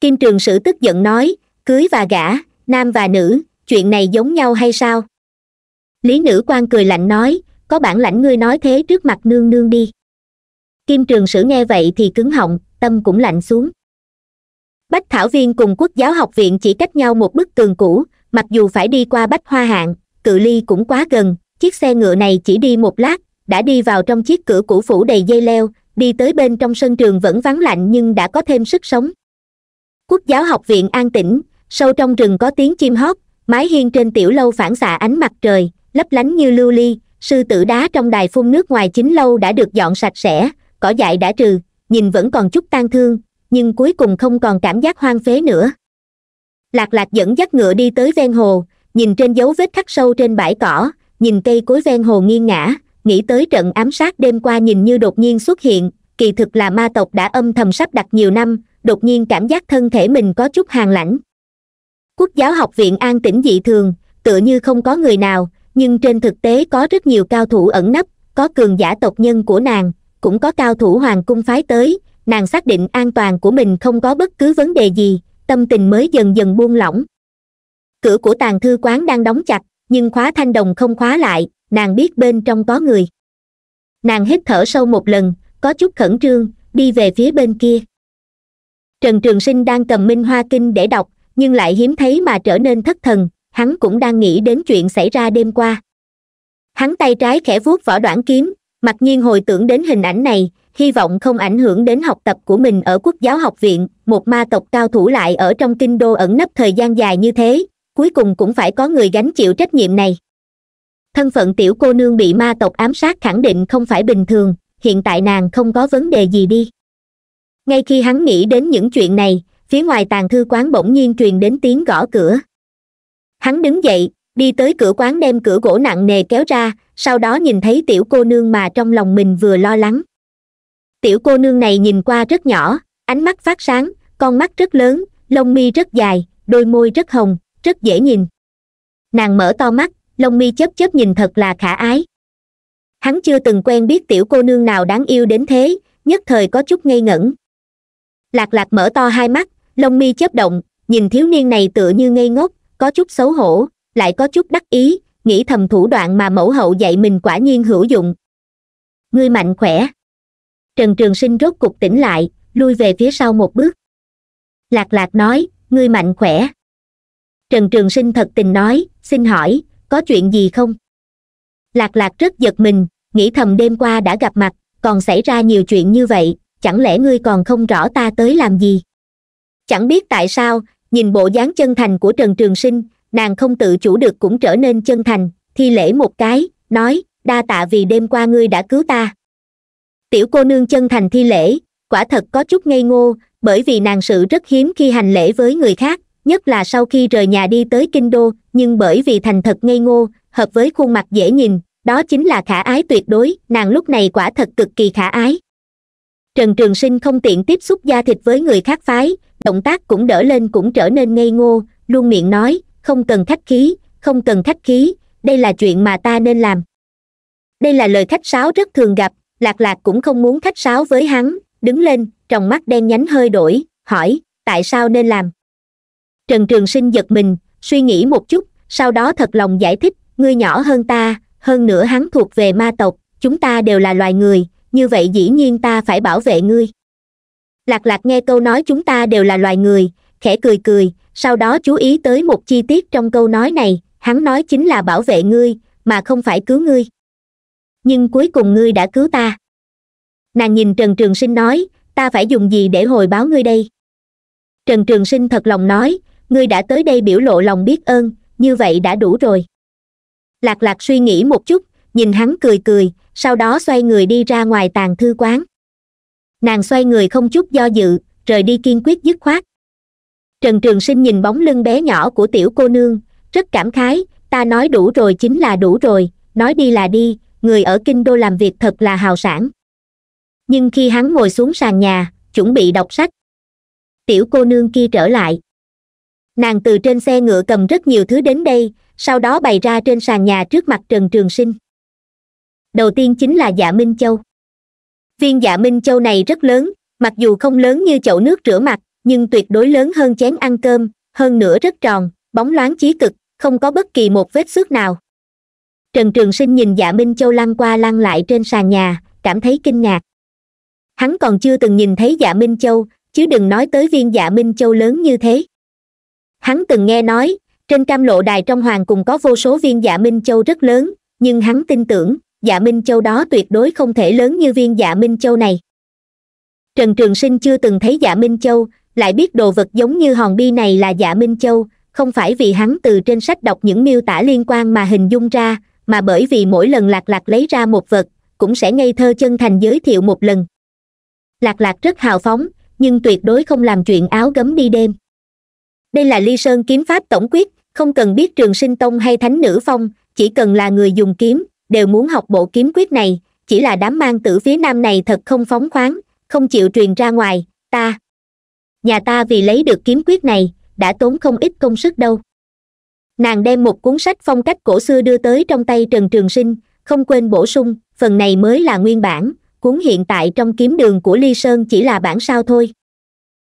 kim trường sử tức giận nói cưới và gả nam và nữ chuyện này giống nhau hay sao lý nữ quan cười lạnh nói có bản lãnh ngươi nói thế trước mặt nương nương đi kim trường sử nghe vậy thì cứng họng tâm cũng lạnh xuống bách thảo viên cùng quốc giáo học viện chỉ cách nhau một bức tường cũ mặc dù phải đi qua bách hoa hạng cự ly cũng quá gần chiếc xe ngựa này chỉ đi một lát đã đi vào trong chiếc cửa cũ phủ đầy dây leo đi tới bên trong sân trường vẫn vắng lạnh nhưng đã có thêm sức sống quốc giáo học viện an tĩnh sâu trong rừng có tiếng chim hót mái hiên trên tiểu lâu phản xạ ánh mặt trời lấp lánh như lưu ly sư tử đá trong đài phun nước ngoài chính lâu đã được dọn sạch sẽ cỏ dại đã trừ nhìn vẫn còn chút tan thương nhưng cuối cùng không còn cảm giác hoang phế nữa lạc lạc dẫn dắt ngựa đi tới ven hồ nhìn trên dấu vết khắc sâu trên bãi cỏ nhìn cây cối ven hồ nghiêng ngã nghĩ tới trận ám sát đêm qua nhìn như đột nhiên xuất hiện kỳ thực là ma tộc đã âm thầm sắp đặt nhiều năm đột nhiên cảm giác thân thể mình có chút hàng lãnh quốc giáo học viện an tĩnh dị thường tựa như không có người nào nhưng trên thực tế có rất nhiều cao thủ ẩn nấp có cường giả tộc nhân của nàng cũng có cao thủ hoàng cung phái tới nàng xác định an toàn của mình không có bất cứ vấn đề gì tâm tình mới dần dần buông lỏng cửa của tàn thư quán đang đóng chặt nhưng khóa thanh đồng không khóa lại nàng biết bên trong có người nàng hít thở sâu một lần có chút khẩn trương đi về phía bên kia trần trường sinh đang cầm minh hoa kinh để đọc nhưng lại hiếm thấy mà trở nên thất thần hắn cũng đang nghĩ đến chuyện xảy ra đêm qua hắn tay trái khẽ vuốt vỏ đoạn kiếm mặc nhiên hồi tưởng đến hình ảnh này hy vọng không ảnh hưởng đến học tập của mình ở quốc giáo học viện một ma tộc cao thủ lại ở trong kinh đô ẩn nấp thời gian dài như thế cuối cùng cũng phải có người gánh chịu trách nhiệm này thân phận tiểu cô nương bị ma tộc ám sát khẳng định không phải bình thường hiện tại nàng không có vấn đề gì đi ngay khi hắn nghĩ đến những chuyện này phía ngoài tàn thư quán bỗng nhiên truyền đến tiếng gõ cửa hắn đứng dậy đi tới cửa quán đem cửa gỗ nặng nề kéo ra sau đó nhìn thấy tiểu cô nương mà trong lòng mình vừa lo lắng tiểu cô nương này nhìn qua rất nhỏ ánh mắt phát sáng con mắt rất lớn lông mi rất dài đôi môi rất hồng rất dễ nhìn nàng mở to mắt lông mi chớp chớp nhìn thật là khả ái hắn chưa từng quen biết tiểu cô nương nào đáng yêu đến thế nhất thời có chút ngây ngẩn lạc lạc mở to hai mắt lông mi chớp động nhìn thiếu niên này tựa như ngây ngốc có chút xấu hổ lại có chút đắc ý nghĩ thầm thủ đoạn mà mẫu hậu dạy mình quả nhiên hữu dụng ngươi mạnh khỏe trần trường sinh rốt cục tỉnh lại lui về phía sau một bước lạc lạc nói ngươi mạnh khỏe trần trường sinh thật tình nói xin hỏi có chuyện gì không lạc lạc rất giật mình nghĩ thầm đêm qua đã gặp mặt còn xảy ra nhiều chuyện như vậy chẳng lẽ ngươi còn không rõ ta tới làm gì chẳng biết tại sao nhìn bộ dáng chân thành của trần trường sinh nàng không tự chủ được cũng trở nên chân thành thi lễ một cái nói đa tạ vì đêm qua ngươi đã cứu ta tiểu cô nương chân thành thi lễ quả thật có chút ngây ngô bởi vì nàng sự rất hiếm khi hành lễ với người khác nhất là sau khi rời nhà đi tới kinh đô nhưng bởi vì thành thật ngây ngô hợp với khuôn mặt dễ nhìn đó chính là khả ái tuyệt đối nàng lúc này quả thật cực kỳ khả ái trần trường sinh không tiện tiếp xúc da thịt với người khác phái động tác cũng đỡ lên cũng trở nên ngây ngô luôn miệng nói không cần khách khí không cần khách khí đây là chuyện mà ta nên làm đây là lời khách sáo rất thường gặp lạc lạc cũng không muốn khách sáo với hắn đứng lên trong mắt đen nhánh hơi đổi hỏi tại sao nên làm trần trường sinh giật mình suy nghĩ một chút sau đó thật lòng giải thích ngươi nhỏ hơn ta hơn nữa hắn thuộc về ma tộc chúng ta đều là loài người như vậy dĩ nhiên ta phải bảo vệ ngươi lạc lạc nghe câu nói chúng ta đều là loài người khẽ cười cười sau đó chú ý tới một chi tiết trong câu nói này hắn nói chính là bảo vệ ngươi mà không phải cứu ngươi nhưng cuối cùng ngươi đã cứu ta nàng nhìn trần trường sinh nói ta phải dùng gì để hồi báo ngươi đây trần trường sinh thật lòng nói ngươi đã tới đây biểu lộ lòng biết ơn như vậy đã đủ rồi lạc lạc suy nghĩ một chút nhìn hắn cười cười sau đó xoay người đi ra ngoài tàn thư quán nàng xoay người không chút do dự rời đi kiên quyết dứt khoát trần trường sinh nhìn bóng lưng bé nhỏ của tiểu cô nương rất cảm khái ta nói đủ rồi chính là đủ rồi nói đi là đi người ở kinh đô làm việc thật là hào sản nhưng khi hắn ngồi xuống sàn nhà chuẩn bị đọc sách tiểu cô nương kia trở lại nàng từ trên xe ngựa cầm rất nhiều thứ đến đây sau đó bày ra trên sàn nhà trước mặt trần trường sinh đầu tiên chính là dạ minh châu viên dạ minh châu này rất lớn mặc dù không lớn như chậu nước rửa mặt nhưng tuyệt đối lớn hơn chén ăn cơm hơn nữa rất tròn bóng loáng chí cực không có bất kỳ một vết xước nào trần trường sinh nhìn dạ minh châu lăn qua lăn lại trên sàn nhà cảm thấy kinh ngạc hắn còn chưa từng nhìn thấy dạ minh châu chứ đừng nói tới viên dạ minh châu lớn như thế hắn từng nghe nói trên cam lộ đài trong hoàng cùng có vô số viên dạ minh châu rất lớn nhưng hắn tin tưởng dạ minh châu đó tuyệt đối không thể lớn như viên dạ minh châu này trần trường sinh chưa từng thấy dạ minh châu lại biết đồ vật giống như hòn bi này là dạ minh châu không phải vì hắn từ trên sách đọc những miêu tả liên quan mà hình dung ra mà bởi vì mỗi lần lạc lạc lấy ra một vật cũng sẽ ngây thơ chân thành giới thiệu một lần lạc lạc rất hào phóng nhưng tuyệt đối không làm chuyện áo gấm đi đêm đây là ly sơn kiếm pháp tổng quyết không cần biết trường sinh tông hay thánh nữ phong chỉ cần là người dùng kiếm đều muốn học bộ kiếm quyết này chỉ là đám mang tử phía nam này thật không phóng khoáng không chịu truyền ra ngoài ta nhà ta vì lấy được kiếm quyết này đã tốn không ít công sức đâu nàng đem một cuốn sách phong cách cổ xưa đưa tới trong tay trần trường sinh không quên bổ sung phần này mới là nguyên bản cuốn hiện tại trong kiếm đường của ly sơn chỉ là bản sao thôi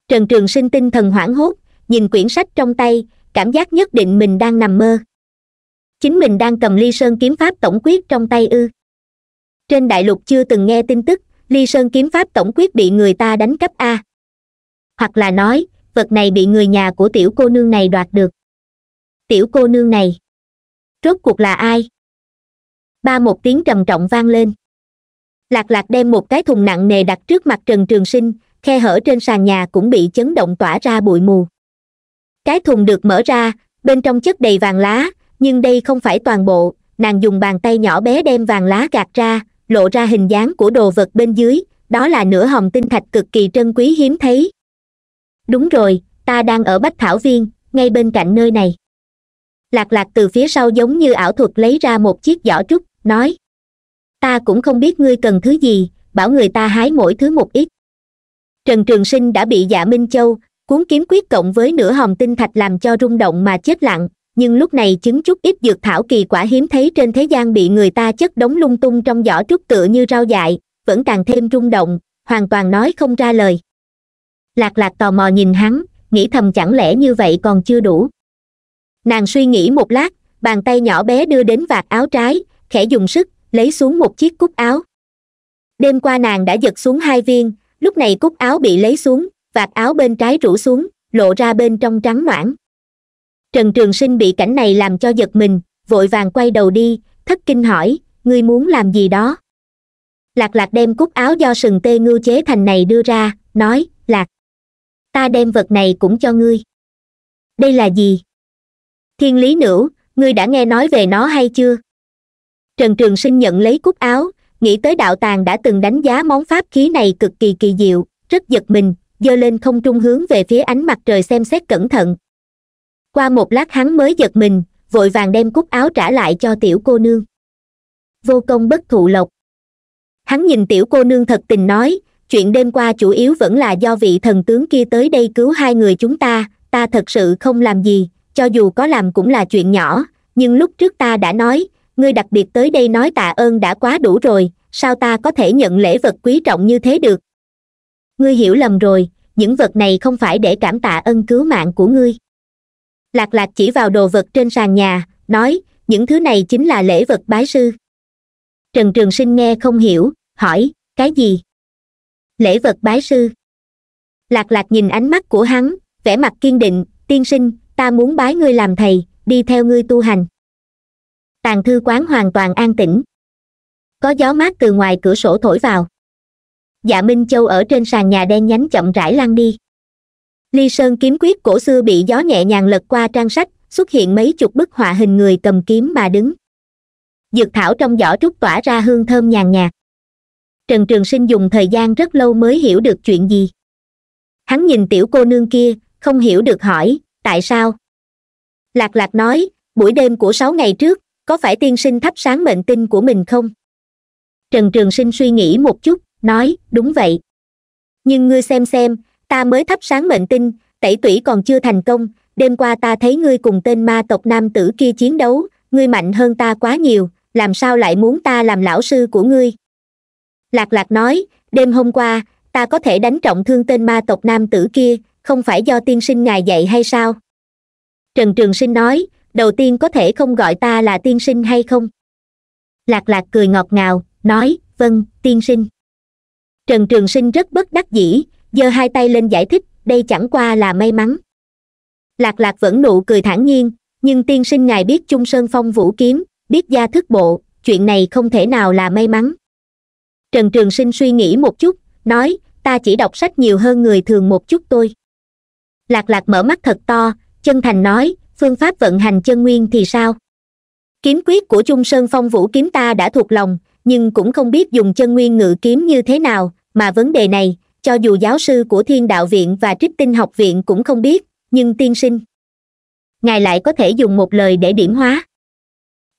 trần trường sinh tinh thần hoảng hốt nhìn quyển sách trong tay cảm giác nhất định mình đang nằm mơ chính mình đang cầm ly sơn kiếm pháp tổng quyết trong tay ư trên đại lục chưa từng nghe tin tức ly sơn kiếm pháp tổng quyết bị người ta đánh cắp a hoặc là nói vật này bị người nhà của tiểu cô nương này đoạt được tiểu cô nương này rốt cuộc là ai ba một tiếng trầm trọng vang lên lạc lạc đem một cái thùng nặng nề đặt trước mặt trần trường sinh khe hở trên sàn nhà cũng bị chấn động tỏa ra bụi mù cái thùng được mở ra bên trong chất đầy vàng lá nhưng đây không phải toàn bộ nàng dùng bàn tay nhỏ bé đem vàng lá gạt ra lộ ra hình dáng của đồ vật bên dưới đó là nửa hồng tinh thạch cực kỳ trân quý hiếm thấy đúng rồi ta đang ở bách thảo viên ngay bên cạnh nơi này lạc lạc từ phía sau giống như ảo thuật lấy ra một chiếc giỏ trúc nói ta cũng không biết ngươi cần thứ gì bảo người ta hái mỗi thứ một ít trần trường sinh đã bị dạ minh châu cuốn kiếm quyết cộng với nửa hồng tinh thạch làm cho rung động mà chết lặng nhưng lúc này chứng chút ít dược thảo kỳ quả hiếm thấy trên thế gian bị người ta chất đống lung tung trong giỏ trúc tựa như rau dại vẫn càng thêm rung động hoàn toàn nói không ra lời lạc lạc tò mò nhìn hắn nghĩ thầm chẳng lẽ như vậy còn chưa đủ nàng suy nghĩ một lát bàn tay nhỏ bé đưa đến vạt áo trái khẽ dùng sức lấy xuống một chiếc cúc áo đêm qua nàng đã giật xuống hai viên lúc này cúc áo bị lấy xuống vạt áo bên trái rủ xuống lộ ra bên trong trắng noãn trần trường sinh bị cảnh này làm cho giật mình vội vàng quay đầu đi thất kinh hỏi ngươi muốn làm gì đó lạc lạc đem cúc áo do sừng tê ngưu chế thành này đưa ra nói lạc ta đem vật này cũng cho ngươi đây là gì thiên lý nữ ngươi đã nghe nói về nó hay chưa trần trường sinh nhận lấy cúc áo nghĩ tới đạo tàng đã từng đánh giá món pháp khí này cực kỳ kỳ diệu rất giật mình giơ lên không trung hướng về phía ánh mặt trời xem xét cẩn thận qua một lát hắn mới giật mình vội vàng đem cúc áo trả lại cho tiểu cô nương vô công bất thụ lộc hắn nhìn tiểu cô nương thật tình nói chuyện đêm qua chủ yếu vẫn là do vị thần tướng kia tới đây cứu hai người chúng ta ta thật sự không làm gì cho dù có làm cũng là chuyện nhỏ nhưng lúc trước ta đã nói ngươi đặc biệt tới đây nói tạ ơn đã quá đủ rồi sao ta có thể nhận lễ vật quý trọng như thế được ngươi hiểu lầm rồi những vật này không phải để cảm tạ ân cứu mạng của ngươi lạc lạc chỉ vào đồ vật trên sàn nhà nói những thứ này chính là lễ vật bái sư trần trường sinh nghe không hiểu hỏi cái gì lễ vật bái sư lạc lạc nhìn ánh mắt của hắn vẻ mặt kiên định tiên sinh ta muốn bái ngươi làm thầy đi theo ngươi tu hành tàn thư quán hoàn toàn an tĩnh có gió mát từ ngoài cửa sổ thổi vào dạ minh châu ở trên sàn nhà đen nhánh chậm rãi lăn đi ly sơn kiếm quyết cổ xưa bị gió nhẹ nhàng lật qua trang sách xuất hiện mấy chục bức họa hình người cầm kiếm mà đứng dược thảo trong giỏ trúc tỏa ra hương thơm nhàn nhạt trần trường sinh dùng thời gian rất lâu mới hiểu được chuyện gì hắn nhìn tiểu cô nương kia không hiểu được hỏi tại sao lạc lạc nói buổi đêm của sáu ngày trước có phải tiên sinh thắp sáng mệnh tinh của mình không trần trường sinh suy nghĩ một chút nói đúng vậy nhưng ngươi xem xem ta mới thắp sáng mệnh tinh tẩy tủy còn chưa thành công đêm qua ta thấy ngươi cùng tên ma tộc nam tử kia chiến đấu ngươi mạnh hơn ta quá nhiều làm sao lại muốn ta làm lão sư của ngươi lạc lạc nói đêm hôm qua ta có thể đánh trọng thương tên ma tộc nam tử kia không phải do tiên sinh ngài dạy hay sao trần trường sinh nói đầu tiên có thể không gọi ta là tiên sinh hay không lạc lạc cười ngọt ngào nói vâng tiên sinh trần trường sinh rất bất đắc dĩ giơ hai tay lên giải thích đây chẳng qua là may mắn lạc lạc vẫn nụ cười thản nhiên nhưng tiên sinh ngài biết chung sơn phong vũ kiếm biết gia thức bộ chuyện này không thể nào là may mắn trần trường sinh suy nghĩ một chút nói ta chỉ đọc sách nhiều hơn người thường một chút tôi lạc lạc mở mắt thật to chân thành nói phương pháp vận hành chân nguyên thì sao kiếm quyết của chung sơn phong vũ kiếm ta đã thuộc lòng nhưng cũng không biết dùng chân nguyên ngự kiếm như thế nào mà vấn đề này cho dù giáo sư của thiên đạo viện và trích tinh học viện cũng không biết nhưng tiên sinh ngài lại có thể dùng một lời để điểm hóa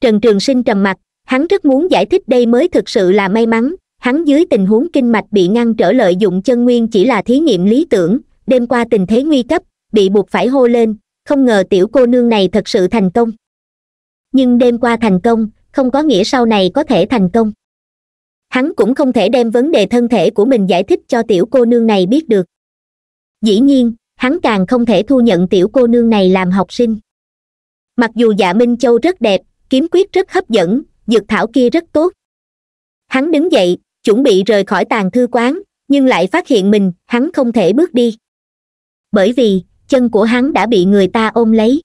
trần trường sinh trầm mặc hắn rất muốn giải thích đây mới thực sự là may mắn hắn dưới tình huống kinh mạch bị ngăn trở lợi dụng chân nguyên chỉ là thí nghiệm lý tưởng đêm qua tình thế nguy cấp bị buộc phải hô lên không ngờ tiểu cô nương này thật sự thành công nhưng đêm qua thành công không có nghĩa sau này có thể thành công hắn cũng không thể đem vấn đề thân thể của mình giải thích cho tiểu cô nương này biết được dĩ nhiên hắn càng không thể thu nhận tiểu cô nương này làm học sinh mặc dù dạ minh châu rất đẹp kiếm quyết rất hấp dẫn dược thảo kia rất tốt hắn đứng dậy chuẩn bị rời khỏi tàn thư quán nhưng lại phát hiện mình hắn không thể bước đi bởi vì chân của hắn đã bị người ta ôm lấy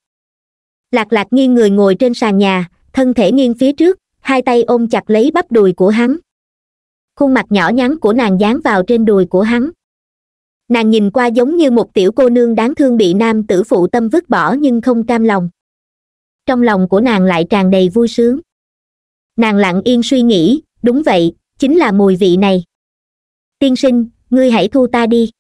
lạc lạc nghiêng người ngồi trên sàn nhà thân thể nghiêng phía trước hai tay ôm chặt lấy bắp đùi của hắn khuôn mặt nhỏ nhắn của nàng dán vào trên đùi của hắn nàng nhìn qua giống như một tiểu cô nương đáng thương bị nam tử phụ tâm vứt bỏ nhưng không cam lòng trong lòng của nàng lại tràn đầy vui sướng nàng lặng yên suy nghĩ đúng vậy chính là mùi vị này tiên sinh ngươi hãy thu ta đi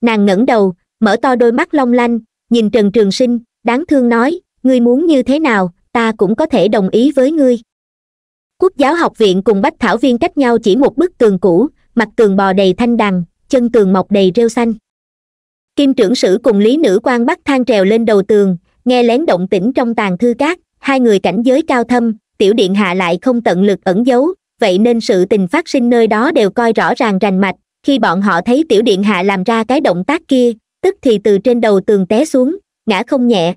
nàng ngẩng đầu mở to đôi mắt long lanh nhìn trần trường sinh đáng thương nói ngươi muốn như thế nào ta cũng có thể đồng ý với ngươi quốc giáo học viện cùng bách thảo viên cách nhau chỉ một bức tường cũ mặt tường bò đầy thanh đằng chân tường mọc đầy rêu xanh kim trưởng sử cùng lý nữ quan bắt thang trèo lên đầu tường nghe lén động tĩnh trong tàn thư cát hai người cảnh giới cao thâm tiểu điện hạ lại không tận lực ẩn giấu vậy nên sự tình phát sinh nơi đó đều coi rõ ràng rành mạch khi bọn họ thấy tiểu điện hạ làm ra cái động tác kia tức thì từ trên đầu tường té xuống ngã không nhẹ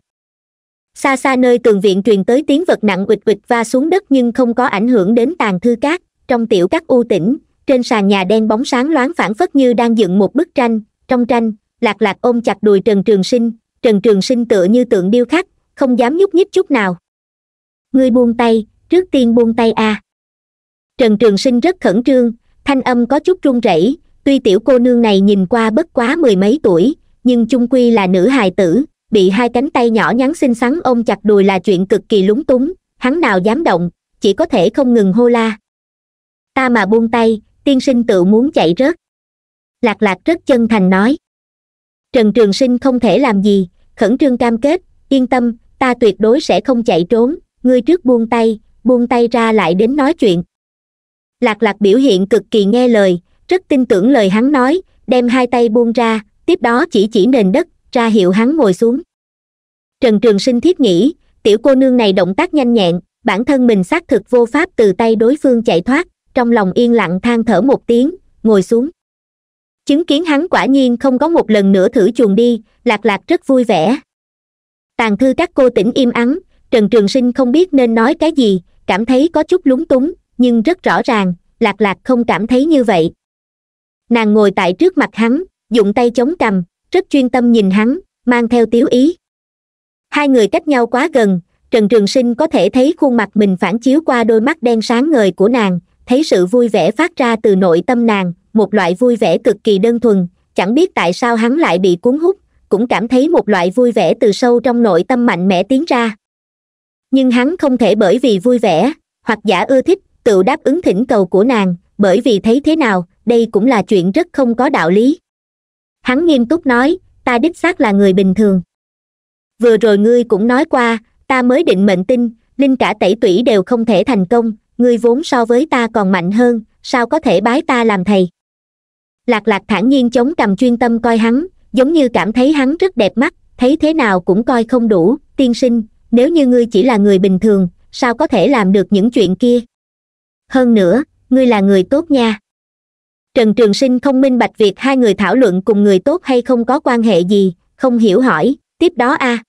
xa xa nơi tường viện truyền tới tiếng vật nặng quịch quịch va xuống đất nhưng không có ảnh hưởng đến tàn thư cát trong tiểu các u tĩnh trên sàn nhà đen bóng sáng loáng phản phất như đang dựng một bức tranh trong tranh lạc lạc ôm chặt đùi trần trường sinh trần trường sinh tựa như tượng điêu khắc không dám nhúc nhích chút nào ngươi buông tay trước tiên buông tay a à. trần trường sinh rất khẩn trương thanh âm có chút run rẩy tuy tiểu cô nương này nhìn qua bất quá mười mấy tuổi nhưng chung quy là nữ hài tử bị hai cánh tay nhỏ nhắn xinh xắn ôm chặt đùi là chuyện cực kỳ lúng túng hắn nào dám động chỉ có thể không ngừng hô la ta mà buông tay tiên sinh tự muốn chạy rớt lạc lạc rất chân thành nói trần trường sinh không thể làm gì khẩn trương cam kết yên tâm ta tuyệt đối sẽ không chạy trốn ngươi trước buông tay buông tay ra lại đến nói chuyện lạc lạc biểu hiện cực kỳ nghe lời rất tin tưởng lời hắn nói đem hai tay buông ra tiếp đó chỉ chỉ nền đất ra hiệu hắn ngồi xuống trần trường sinh thiết nghĩ tiểu cô nương này động tác nhanh nhẹn bản thân mình xác thực vô pháp từ tay đối phương chạy thoát trong lòng yên lặng than thở một tiếng ngồi xuống chứng kiến hắn quả nhiên không có một lần nữa thử chuồn đi lạc lạc rất vui vẻ tàn thư các cô tỉnh im ắng trần trường sinh không biết nên nói cái gì cảm thấy có chút lúng túng nhưng rất rõ ràng lạc lạc không cảm thấy như vậy nàng ngồi tại trước mặt hắn dùng tay chống cầm rất chuyên tâm nhìn hắn mang theo tiếu ý hai người cách nhau quá gần trần trường sinh có thể thấy khuôn mặt mình phản chiếu qua đôi mắt đen sáng ngời của nàng thấy sự vui vẻ phát ra từ nội tâm nàng một loại vui vẻ cực kỳ đơn thuần chẳng biết tại sao hắn lại bị cuốn hút cũng cảm thấy một loại vui vẻ từ sâu trong nội tâm mạnh mẽ tiến ra nhưng hắn không thể bởi vì vui vẻ hoặc giả ưa thích tự đáp ứng thỉnh cầu của nàng bởi vì thấy thế nào đây cũng là chuyện rất không có đạo lý hắn nghiêm túc nói ta đích xác là người bình thường vừa rồi ngươi cũng nói qua ta mới định mệnh tinh linh cả tẩy tủy đều không thể thành công ngươi vốn so với ta còn mạnh hơn sao có thể bái ta làm thầy lạc lạc thản nhiên chống cầm chuyên tâm coi hắn giống như cảm thấy hắn rất đẹp mắt thấy thế nào cũng coi không đủ tiên sinh nếu như ngươi chỉ là người bình thường sao có thể làm được những chuyện kia hơn nữa ngươi là người tốt nha trần trường sinh không minh bạch việc hai người thảo luận cùng người tốt hay không có quan hệ gì không hiểu hỏi tiếp đó a à.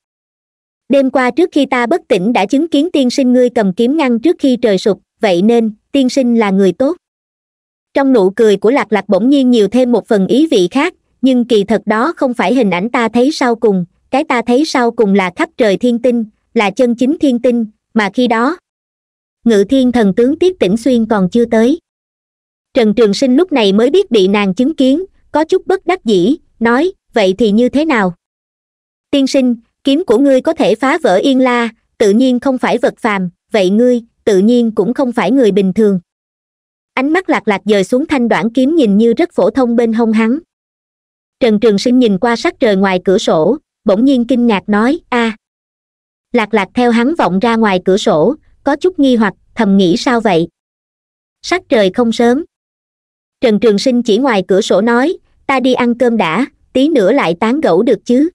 đêm qua trước khi ta bất tỉnh đã chứng kiến tiên sinh ngươi cầm kiếm ngăn trước khi trời sụp vậy nên tiên sinh là người tốt trong nụ cười của lạc lạc bỗng nhiên nhiều thêm một phần ý vị khác nhưng kỳ thật đó không phải hình ảnh ta thấy sau cùng cái ta thấy sau cùng là khắp trời thiên tinh là chân chính thiên tinh mà khi đó ngự thiên thần tướng tiết tỉnh xuyên còn chưa tới trần trường sinh lúc này mới biết bị nàng chứng kiến có chút bất đắc dĩ nói vậy thì như thế nào tiên sinh kiếm của ngươi có thể phá vỡ yên la tự nhiên không phải vật phàm vậy ngươi tự nhiên cũng không phải người bình thường ánh mắt lạc lạc dời xuống thanh đoạn kiếm nhìn như rất phổ thông bên hông hắn trần trường sinh nhìn qua sắc trời ngoài cửa sổ bỗng nhiên kinh ngạc nói a à. lạc lạc theo hắn vọng ra ngoài cửa sổ có chút nghi hoặc thầm nghĩ sao vậy sắc trời không sớm trần trường sinh chỉ ngoài cửa sổ nói ta đi ăn cơm đã tí nữa lại tán gẫu được chứ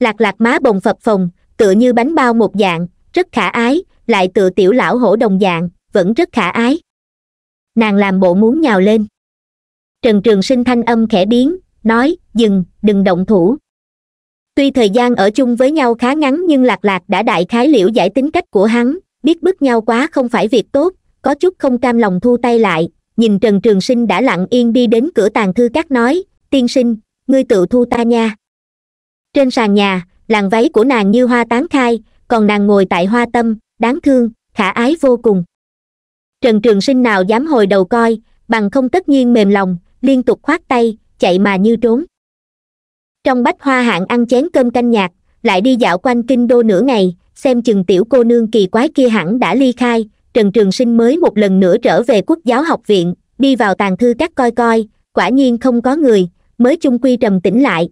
lạc lạc má bồng phập phồng tựa như bánh bao một dạng rất khả ái lại tựa tiểu lão hổ đồng dạng vẫn rất khả ái nàng làm bộ muốn nhào lên trần trường sinh thanh âm khẽ biến nói dừng đừng động thủ tuy thời gian ở chung với nhau khá ngắn nhưng lạc lạc đã đại khái liễu giải tính cách của hắn biết bức nhau quá không phải việc tốt có chút không cam lòng thu tay lại nhìn trần trường sinh đã lặng yên đi đến cửa tàng thư các nói tiên sinh ngươi tự thu ta nha trên sàn nhà làn váy của nàng như hoa tán khai còn nàng ngồi tại hoa tâm đáng thương khả ái vô cùng trần trường sinh nào dám hồi đầu coi bằng không tất nhiên mềm lòng liên tục khoát tay chạy mà như trốn trong bách hoa hạng ăn chén cơm canh nhạc lại đi dạo quanh kinh đô nửa ngày xem chừng tiểu cô nương kỳ quái kia hẳn đã ly khai trần trường sinh mới một lần nữa trở về quốc giáo học viện đi vào tàn thư các coi coi quả nhiên không có người mới chung quy trầm tĩnh lại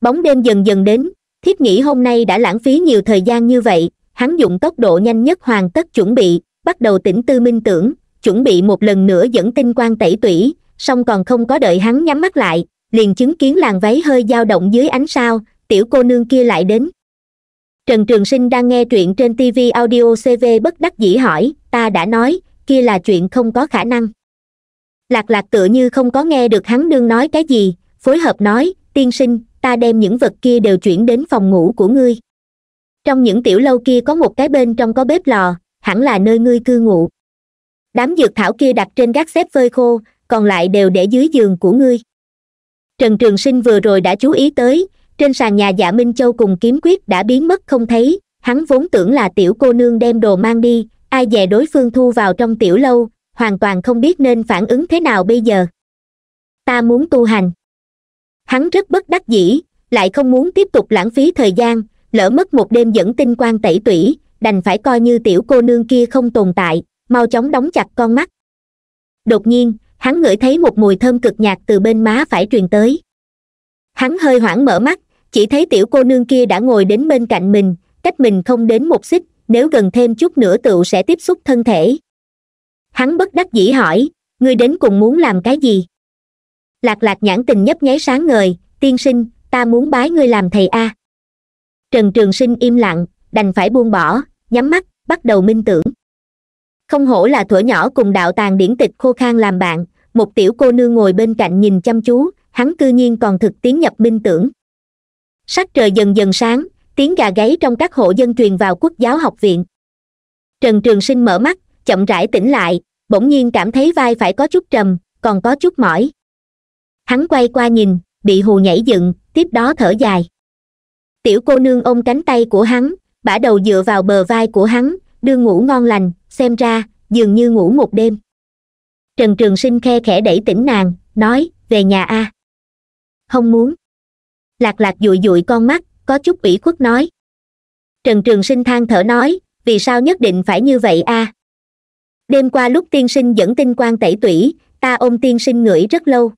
bóng đêm dần dần đến thiết nghĩ hôm nay đã lãng phí nhiều thời gian như vậy hắn dùng tốc độ nhanh nhất hoàn tất chuẩn bị bắt đầu tỉnh tư minh tưởng chuẩn bị một lần nữa dẫn tinh quan tẩy tủy song còn không có đợi hắn nhắm mắt lại liền chứng kiến làn váy hơi dao động dưới ánh sao tiểu cô nương kia lại đến trần trường sinh đang nghe truyện trên tv audio cv bất đắc dĩ hỏi ta đã nói kia là chuyện không có khả năng lạc lạc tựa như không có nghe được hắn đương nói cái gì phối hợp nói tiên sinh ta đem những vật kia đều chuyển đến phòng ngủ của ngươi trong những tiểu lâu kia có một cái bên trong có bếp lò hẳn là nơi ngươi cư ngụ đám dược thảo kia đặt trên gác xếp phơi khô còn lại đều để dưới giường của ngươi trần trường sinh vừa rồi đã chú ý tới trên sàn nhà dạ minh châu cùng kiếm quyết đã biến mất không thấy hắn vốn tưởng là tiểu cô nương đem đồ mang đi ai dè đối phương thu vào trong tiểu lâu hoàn toàn không biết nên phản ứng thế nào bây giờ ta muốn tu hành hắn rất bất đắc dĩ lại không muốn tiếp tục lãng phí thời gian lỡ mất một đêm dẫn tinh quan tẩy tủy đành phải coi như tiểu cô nương kia không tồn tại mau chóng đóng chặt con mắt đột nhiên hắn ngửi thấy một mùi thơm cực nhạt từ bên má phải truyền tới hắn hơi hoảng mở mắt chỉ thấy tiểu cô nương kia đã ngồi đến bên cạnh mình cách mình không đến một xích nếu gần thêm chút nữa tựu sẽ tiếp xúc thân thể hắn bất đắc dĩ hỏi ngươi đến cùng muốn làm cái gì lạc lạc nhãn tình nhấp nháy sáng ngời tiên sinh ta muốn bái ngươi làm thầy a trần trường sinh im lặng đành phải buông bỏ nhắm mắt bắt đầu minh tưởng không hổ là thuở nhỏ cùng đạo tàng điển tịch khô khan làm bạn một tiểu cô nương ngồi bên cạnh nhìn chăm chú hắn cư nhiên còn thực tiến nhập minh tưởng sắc trời dần dần sáng tiếng gà gáy trong các hộ dân truyền vào quốc giáo học viện trần trường sinh mở mắt chậm rãi tỉnh lại bỗng nhiên cảm thấy vai phải có chút trầm còn có chút mỏi hắn quay qua nhìn bị hù nhảy dựng tiếp đó thở dài tiểu cô nương ôm cánh tay của hắn bả đầu dựa vào bờ vai của hắn đưa ngủ ngon lành xem ra dường như ngủ một đêm trần trường sinh khe khẽ đẩy tỉnh nàng nói về nhà a à. không muốn lạc lạc dụi dụi con mắt có chút ủy khuất nói trần trường sinh than thở nói vì sao nhất định phải như vậy a à? đêm qua lúc tiên sinh dẫn tinh quan tẩy tủy ta ôm tiên sinh ngửi rất lâu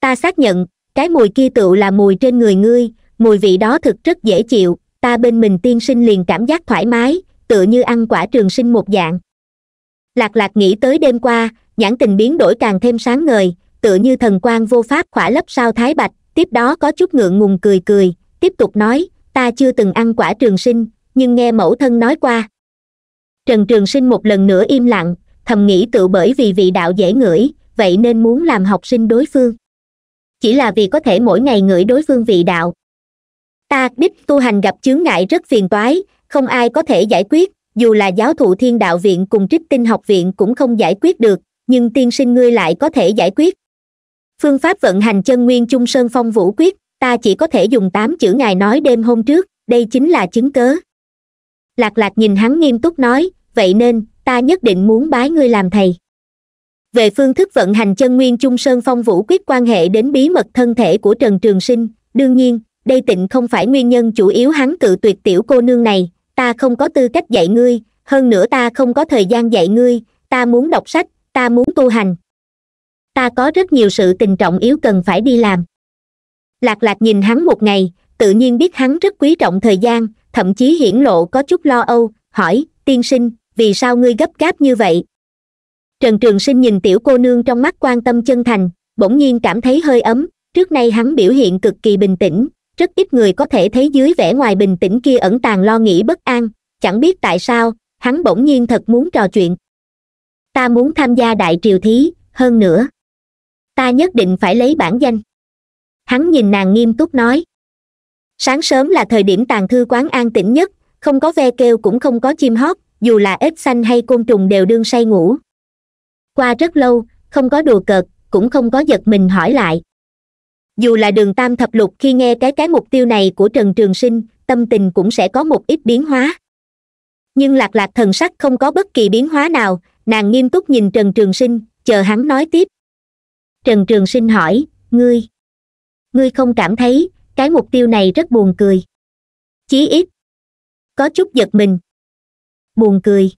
ta xác nhận cái mùi kia tựu là mùi trên người ngươi mùi vị đó thực rất dễ chịu ta bên mình tiên sinh liền cảm giác thoải mái tựa như ăn quả trường sinh một dạng lạc lạc nghĩ tới đêm qua nhãn tình biến đổi càng thêm sáng ngời tựa như thần quan vô pháp khỏa lấp sao thái bạch tiếp đó có chút ngượng ngùng cười cười tiếp tục nói ta chưa từng ăn quả trường sinh nhưng nghe mẫu thân nói qua trần trường sinh một lần nữa im lặng thầm nghĩ tự bởi vì vị đạo dễ ngửi vậy nên muốn làm học sinh đối phương chỉ là vì có thể mỗi ngày ngửi đối phương vị đạo ta đích tu hành gặp chướng ngại rất phiền toái không ai có thể giải quyết dù là giáo thụ thiên đạo viện cùng trích tinh học viện cũng không giải quyết được nhưng tiên sinh ngươi lại có thể giải quyết phương pháp vận hành chân nguyên trung sơn phong vũ quyết ta chỉ có thể dùng tám chữ ngài nói đêm hôm trước đây chính là chứng cớ lạc lạc nhìn hắn nghiêm túc nói vậy nên ta nhất định muốn bái ngươi làm thầy về phương thức vận hành chân nguyên trung sơn phong vũ quyết quan hệ đến bí mật thân thể của trần trường sinh đương nhiên đây tịnh không phải nguyên nhân chủ yếu hắn cự tuyệt tiểu cô nương này ta không có tư cách dạy ngươi hơn nữa ta không có thời gian dạy ngươi ta muốn đọc sách ta muốn tu hành ta có rất nhiều sự tình trọng yếu cần phải đi làm lạc lạc nhìn hắn một ngày tự nhiên biết hắn rất quý trọng thời gian thậm chí hiển lộ có chút lo âu hỏi tiên sinh vì sao ngươi gấp gáp như vậy trần trường sinh nhìn tiểu cô nương trong mắt quan tâm chân thành bỗng nhiên cảm thấy hơi ấm trước nay hắn biểu hiện cực kỳ bình tĩnh rất ít người có thể thấy dưới vẻ ngoài bình tĩnh kia ẩn tàng lo nghĩ bất an chẳng biết tại sao hắn bỗng nhiên thật muốn trò chuyện ta muốn tham gia đại triều thí hơn nữa ta nhất định phải lấy bản danh hắn nhìn nàng nghiêm túc nói sáng sớm là thời điểm tàn thư quán an tĩnh nhất không có ve kêu cũng không có chim hót dù là ếch xanh hay côn trùng đều đương say ngủ qua rất lâu không có đùa cợt cũng không có giật mình hỏi lại dù là đường tam thập lục khi nghe cái cái mục tiêu này của trần trường sinh tâm tình cũng sẽ có một ít biến hóa nhưng lạc lạc thần sắc không có bất kỳ biến hóa nào nàng nghiêm túc nhìn trần trường sinh chờ hắn nói tiếp trần trường sinh hỏi ngươi ngươi không cảm thấy cái mục tiêu này rất buồn cười chí ít có chút giật mình buồn cười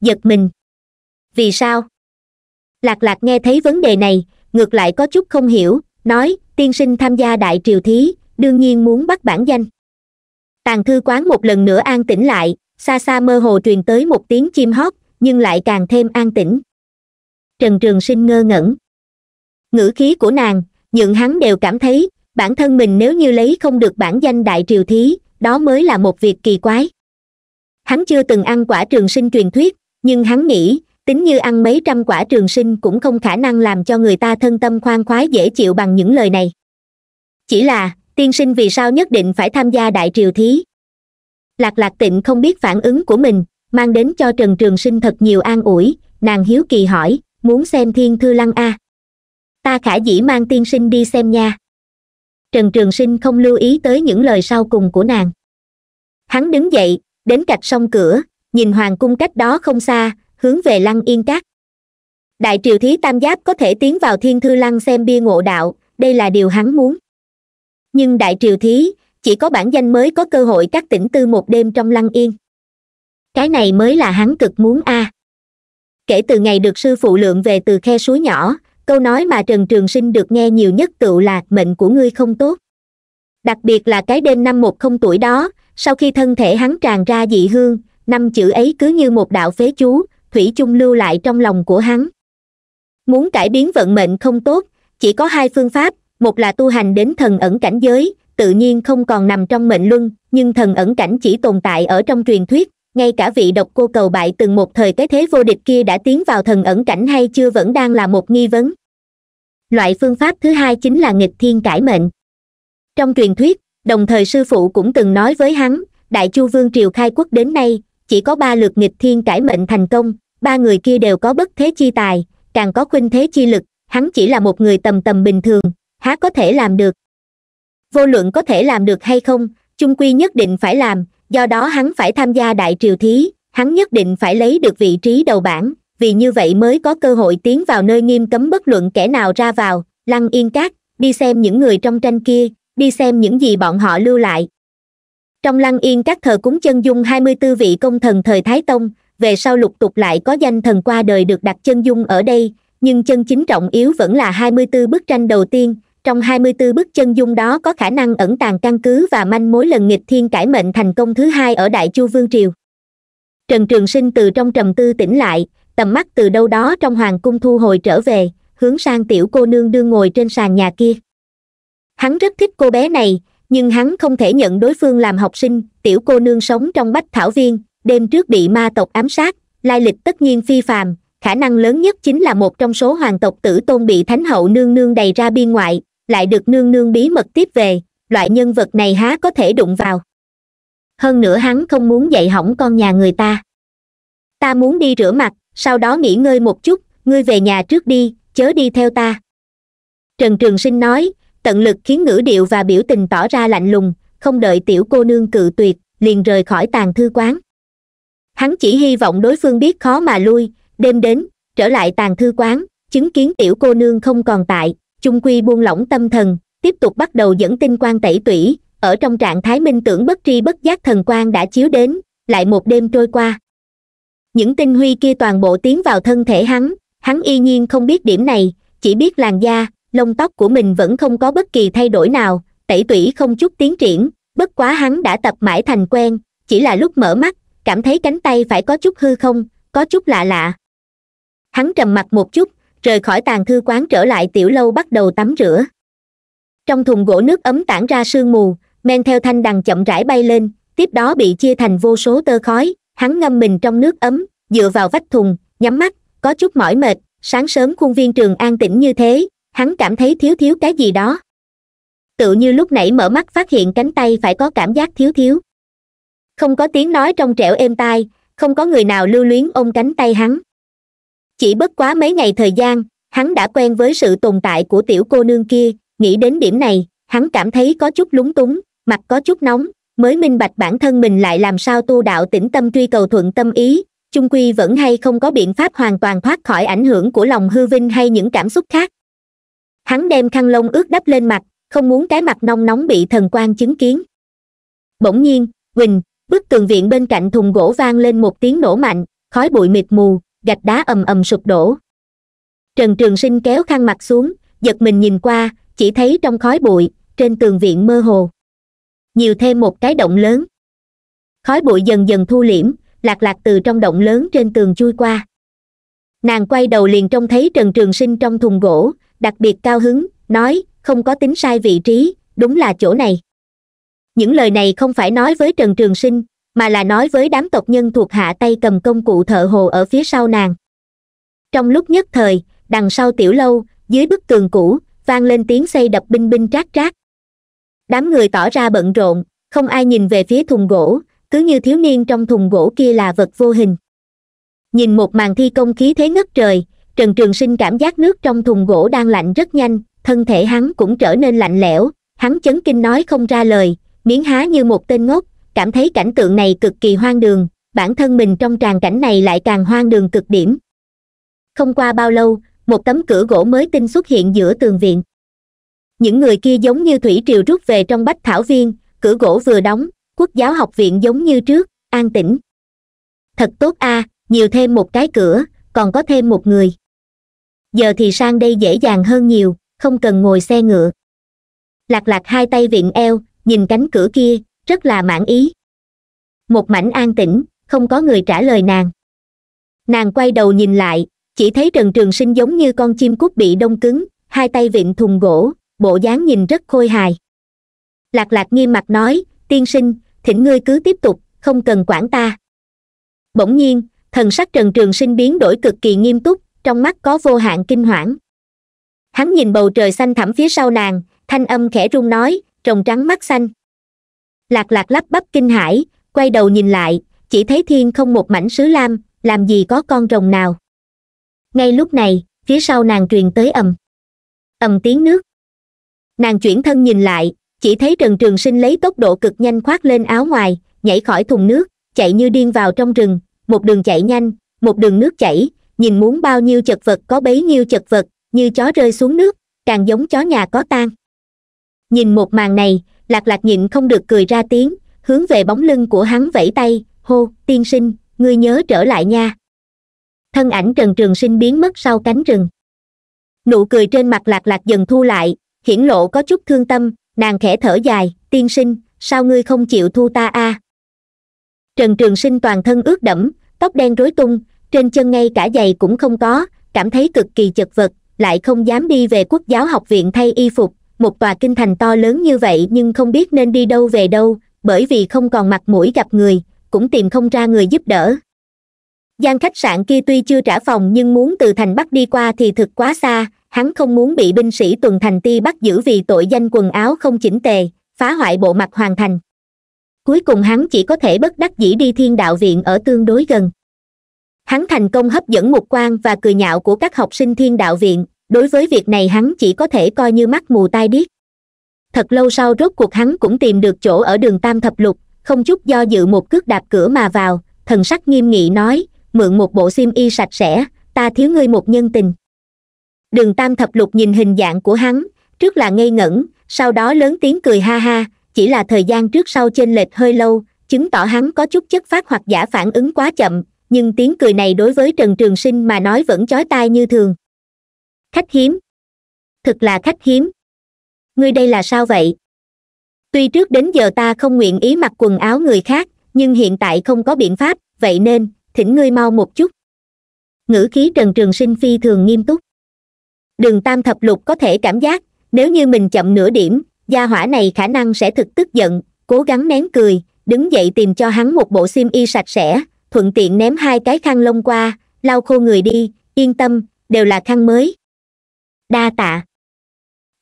giật mình vì sao lạc lạc nghe thấy vấn đề này ngược lại có chút không hiểu nói tiên sinh tham gia đại triều thí đương nhiên muốn bắt bản danh tàn thư quán một lần nữa an tĩnh lại xa xa mơ hồ truyền tới một tiếng chim hót nhưng lại càng thêm an tĩnh trần trường sinh ngơ ngẩn ngữ khí của nàng nhượng hắn đều cảm thấy bản thân mình nếu như lấy không được bản danh đại triều thí đó mới là một việc kỳ quái hắn chưa từng ăn quả trường sinh truyền thuyết nhưng hắn nghĩ tính như ăn mấy trăm quả trường sinh cũng không khả năng làm cho người ta thân tâm khoan khoái dễ chịu bằng những lời này chỉ là tiên sinh vì sao nhất định phải tham gia đại triều thí lạc lạc tịnh không biết phản ứng của mình mang đến cho trần trường sinh thật nhiều an ủi nàng hiếu kỳ hỏi muốn xem thiên thư lăng a à ta khả dĩ mang tiên sinh đi xem nha trần trường sinh không lưu ý tới những lời sau cùng của nàng hắn đứng dậy đến cạch sông cửa nhìn hoàng cung cách đó không xa hướng về lăng yên cát đại triều thí tam giáp có thể tiến vào thiên thư lăng xem bia ngộ đạo đây là điều hắn muốn nhưng đại triều thí chỉ có bản danh mới có cơ hội các tỉnh tư một đêm trong lăng yên cái này mới là hắn cực muốn a à. kể từ ngày được sư phụ lượng về từ khe suối nhỏ câu nói mà trần trường sinh được nghe nhiều nhất tựu là mệnh của ngươi không tốt đặc biệt là cái đêm năm một không tuổi đó sau khi thân thể hắn tràn ra dị hương năm chữ ấy cứ như một đạo phế chú thủy chung lưu lại trong lòng của hắn muốn cải biến vận mệnh không tốt chỉ có hai phương pháp một là tu hành đến thần ẩn cảnh giới tự nhiên không còn nằm trong mệnh luân nhưng thần ẩn cảnh chỉ tồn tại ở trong truyền thuyết ngay cả vị độc cô cầu bại từng một thời cái thế vô địch kia đã tiến vào thần ẩn cảnh hay chưa vẫn đang là một nghi vấn loại phương pháp thứ hai chính là nghịch thiên cải mệnh trong truyền thuyết đồng thời sư phụ cũng từng nói với hắn đại chu vương triều khai quốc đến nay chỉ có ba lượt nghịch thiên cải mệnh thành công ba người kia đều có bất thế chi tài càng có khuynh thế chi lực hắn chỉ là một người tầm tầm bình thường há có thể làm được vô luận có thể làm được hay không chung quy nhất định phải làm do đó hắn phải tham gia đại triều thí hắn nhất định phải lấy được vị trí đầu bảng vì như vậy mới có cơ hội tiến vào nơi nghiêm cấm bất luận kẻ nào ra vào lăng yên cát đi xem những người trong tranh kia đi xem những gì bọn họ lưu lại trong lăng yên các thờ cúng chân dung hai mươi b vị công thần thời thái tông về sau lục tục lại có danh thần qua đời được đặt chân dung ở đây nhưng chân chính trọng yếu vẫn là hai mươi b bức tranh đầu tiên trong hai mươi b bức chân dung đó có khả năng ẩn tàng căn cứ và manh mối lần nghịch thiên cải mệnh thành công thứ hai ở đại chu vương triều trần trường sinh từ trong trầm tư tỉnh lại tầm mắt từ đâu đó trong hoàng cung thu hồi trở về hướng sang tiểu cô nương đương ngồi trên sàn nhà kia hắn rất thích cô bé này nhưng hắn không thể nhận đối phương làm học sinh tiểu cô nương sống trong bách thảo viên đêm trước bị ma tộc ám sát lai lịch tất nhiên phi phàm khả năng lớn nhất chính là một trong số hoàng tộc tử tôn bị thánh hậu nương nương đầy ra biên ngoại lại được nương nương bí mật tiếp về loại nhân vật này há có thể đụng vào hơn nữa hắn không muốn dạy hỏng con nhà người ta ta muốn đi rửa mặt sau đó nghỉ ngơi một chút ngươi về nhà trước đi chớ đi theo ta trần trường sinh nói tận lực khiến ngữ điệu và biểu tình tỏ ra lạnh lùng không đợi tiểu cô nương cự tuyệt liền rời khỏi tàn thư quán hắn chỉ hy vọng đối phương biết khó mà lui đêm đến trở lại tàn thư quán chứng kiến tiểu cô nương không còn tại chung quy buông lỏng tâm thần tiếp tục bắt đầu dẫn tinh quan tẩy tủy ở trong trạng thái minh tưởng bất tri bất giác thần quan đã chiếu đến lại một đêm trôi qua những tinh huy kia toàn bộ tiến vào thân thể hắn hắn y nhiên không biết điểm này chỉ biết làn da lông tóc của mình vẫn không có bất kỳ thay đổi nào tẩy tủy không chút tiến triển bất quá hắn đã tập mãi thành quen chỉ là lúc mở mắt cảm thấy cánh tay phải có chút hư không có chút lạ lạ hắn trầm mặt một chút rời khỏi tàn thư quán trở lại tiểu lâu bắt đầu tắm rửa trong thùng gỗ nước ấm tản ra sương mù men theo thanh đằng chậm rãi bay lên tiếp đó bị chia thành vô số tơ khói hắn ngâm mình trong nước ấm dựa vào vách thùng nhắm mắt có chút mỏi mệt sáng sớm khuôn viên trường an tĩnh như thế hắn cảm thấy thiếu thiếu cái gì đó tự như lúc nãy mở mắt phát hiện cánh tay phải có cảm giác thiếu thiếu không có tiếng nói trong trẻo êm tai không có người nào lưu luyến ôm cánh tay hắn chỉ bất quá mấy ngày thời gian hắn đã quen với sự tồn tại của tiểu cô nương kia nghĩ đến điểm này hắn cảm thấy có chút lúng túng mặt có chút nóng mới minh bạch bản thân mình lại làm sao tu đạo tĩnh tâm truy cầu thuận tâm ý chung quy vẫn hay không có biện pháp hoàn toàn thoát khỏi ảnh hưởng của lòng hư vinh hay những cảm xúc khác hắn đem khăn lông ướt đắp lên mặt không muốn cái mặt nong nóng bị thần quan chứng kiến bỗng nhiên quỳnh bức tường viện bên cạnh thùng gỗ vang lên một tiếng nổ mạnh khói bụi mịt mù gạch đá ầm ầm sụp đổ trần trường sinh kéo khăn mặt xuống giật mình nhìn qua chỉ thấy trong khói bụi trên tường viện mơ hồ nhiều thêm một cái động lớn khói bụi dần dần thu liễm lạc lạc từ trong động lớn trên tường chui qua nàng quay đầu liền trông thấy trần trường sinh trong thùng gỗ đặc biệt cao hứng nói không có tính sai vị trí đúng là chỗ này những lời này không phải nói với trần trường sinh mà là nói với đám tộc nhân thuộc hạ tay cầm công cụ thợ hồ ở phía sau nàng trong lúc nhất thời đằng sau tiểu lâu dưới bức tường cũ vang lên tiếng xây đập binh binh trát trát đám người tỏ ra bận rộn không ai nhìn về phía thùng gỗ cứ như thiếu niên trong thùng gỗ kia là vật vô hình nhìn một màn thi công khí thế ngất trời trần trường sinh cảm giác nước trong thùng gỗ đang lạnh rất nhanh thân thể hắn cũng trở nên lạnh lẽo hắn chấn kinh nói không ra lời miếng há như một tên ngốc cảm thấy cảnh tượng này cực kỳ hoang đường bản thân mình trong tràn cảnh này lại càng hoang đường cực điểm không qua bao lâu một tấm cửa gỗ mới tinh xuất hiện giữa tường viện những người kia giống như thủy triều rút về trong bách thảo viên cửa gỗ vừa đóng quốc giáo học viện giống như trước an tĩnh thật tốt a à, nhiều thêm một cái cửa còn có thêm một người giờ thì sang đây dễ dàng hơn nhiều không cần ngồi xe ngựa lạc lạc hai tay viện eo nhìn cánh cửa kia rất là mãn ý một mảnh an tĩnh không có người trả lời nàng nàng quay đầu nhìn lại chỉ thấy trần trường sinh giống như con chim cút bị đông cứng hai tay viện thùng gỗ bộ dáng nhìn rất khôi hài lạc lạc nghiêm mặt nói tiên sinh thỉnh ngươi cứ tiếp tục không cần quản ta bỗng nhiên thần sắc trần trường sinh biến đổi cực kỳ nghiêm túc trong mắt có vô hạn kinh hoảng hắn nhìn bầu trời xanh thẳm phía sau nàng thanh âm khẽ run nói trồng trắng mắt xanh lạc lạc lắp bắp kinh hãi quay đầu nhìn lại chỉ thấy thiên không một mảnh sứ lam làm gì có con rồng nào ngay lúc này phía sau nàng truyền tới ầm ầm tiếng nước nàng chuyển thân nhìn lại chỉ thấy trần trường sinh lấy tốc độ cực nhanh khoác lên áo ngoài nhảy khỏi thùng nước chạy như điên vào trong rừng một đường chạy nhanh một đường nước chảy nhìn muốn bao nhiêu chật vật có bấy nhiêu chật vật như chó rơi xuống nước càng giống chó nhà có tan nhìn một màn này lạc lạc nhịn không được cười ra tiếng hướng về bóng lưng của hắn vẫy tay hô tiên sinh ngươi nhớ trở lại nha thân ảnh trần trường sinh biến mất sau cánh rừng nụ cười trên mặt lạc lạc dần thu lại hiển lộ có chút thương tâm nàng khẽ thở dài tiên sinh sao ngươi không chịu thu ta a à? trần trường sinh toàn thân ướt đẫm tóc đen rối tung trên chân ngay cả giày cũng không có cảm thấy cực kỳ chật vật lại không dám đi về quốc giáo học viện thay y phục một tòa kinh thành to lớn như vậy nhưng không biết nên đi đâu về đâu bởi vì không còn mặt mũi gặp người cũng tìm không ra người giúp đỡ gian khách sạn kia tuy chưa trả phòng nhưng muốn từ thành bắc đi qua thì thực quá xa hắn không muốn bị binh sĩ tuần thành ti bắt giữ vì tội danh quần áo không chỉnh tề phá hoại bộ mặt hoàn thành cuối cùng hắn chỉ có thể bất đắc dĩ đi thiên đạo viện ở tương đối gần hắn thành công hấp dẫn mục quan và cười nhạo của các học sinh thiên đạo viện đối với việc này hắn chỉ có thể coi như mắt mù tai điếc thật lâu sau rốt cuộc hắn cũng tìm được chỗ ở đường tam thập lục không chút do dự một cước đạp cửa mà vào thần sắc nghiêm nghị nói mượn một bộ xiêm y sạch sẽ ta thiếu ngươi một nhân tình đường tam thập lục nhìn hình dạng của hắn trước là ngây ngẩn sau đó lớn tiếng cười ha ha chỉ là thời gian trước sau chênh lệch hơi lâu chứng tỏ hắn có chút chất phát hoặc giả phản ứng quá chậm nhưng tiếng cười này đối với trần trường sinh mà nói vẫn chói tai như thường khách hiếm thực là khách hiếm ngươi đây là sao vậy tuy trước đến giờ ta không nguyện ý mặc quần áo người khác nhưng hiện tại không có biện pháp vậy nên thỉnh ngươi mau một chút ngữ khí trần trường sinh phi thường nghiêm túc đường tam thập lục có thể cảm giác nếu như mình chậm nửa điểm gia hỏa này khả năng sẽ thực tức giận cố gắng nén cười đứng dậy tìm cho hắn một bộ xiêm y sạch sẽ thuận tiện ném hai cái khăn lông qua lau khô người đi yên tâm đều là khăn mới đa tạ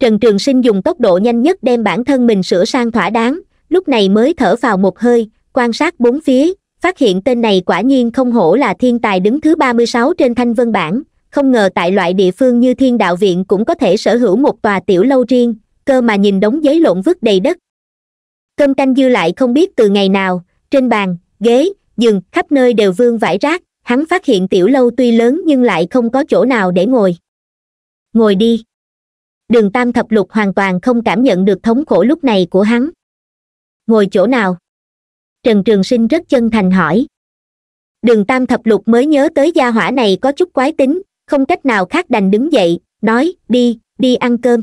trần trường sinh dùng tốc độ nhanh nhất đem bản thân mình sửa sang thỏa đáng lúc này mới thở vào một hơi quan sát bốn phía phát hiện tên này quả nhiên không hổ là thiên tài đứng thứ ba mươi sáu trên thanh vân bản không ngờ tại loại địa phương như thiên đạo viện cũng có thể sở hữu một tòa tiểu lâu riêng cơ mà nhìn đống giấy lộn vứt đầy đất cơm canh dư lại không biết từ ngày nào trên bàn ghế giường khắp nơi đều vương vải rác hắn phát hiện tiểu lâu tuy lớn nhưng lại không có chỗ nào để ngồi ngồi đi đường tam thập lục hoàn toàn không cảm nhận được thống khổ lúc này của hắn ngồi chỗ nào trần trường sinh rất chân thành hỏi đường tam thập lục mới nhớ tới gia hỏa này có chút quái tính không cách nào khác đành đứng dậy nói đi đi ăn cơm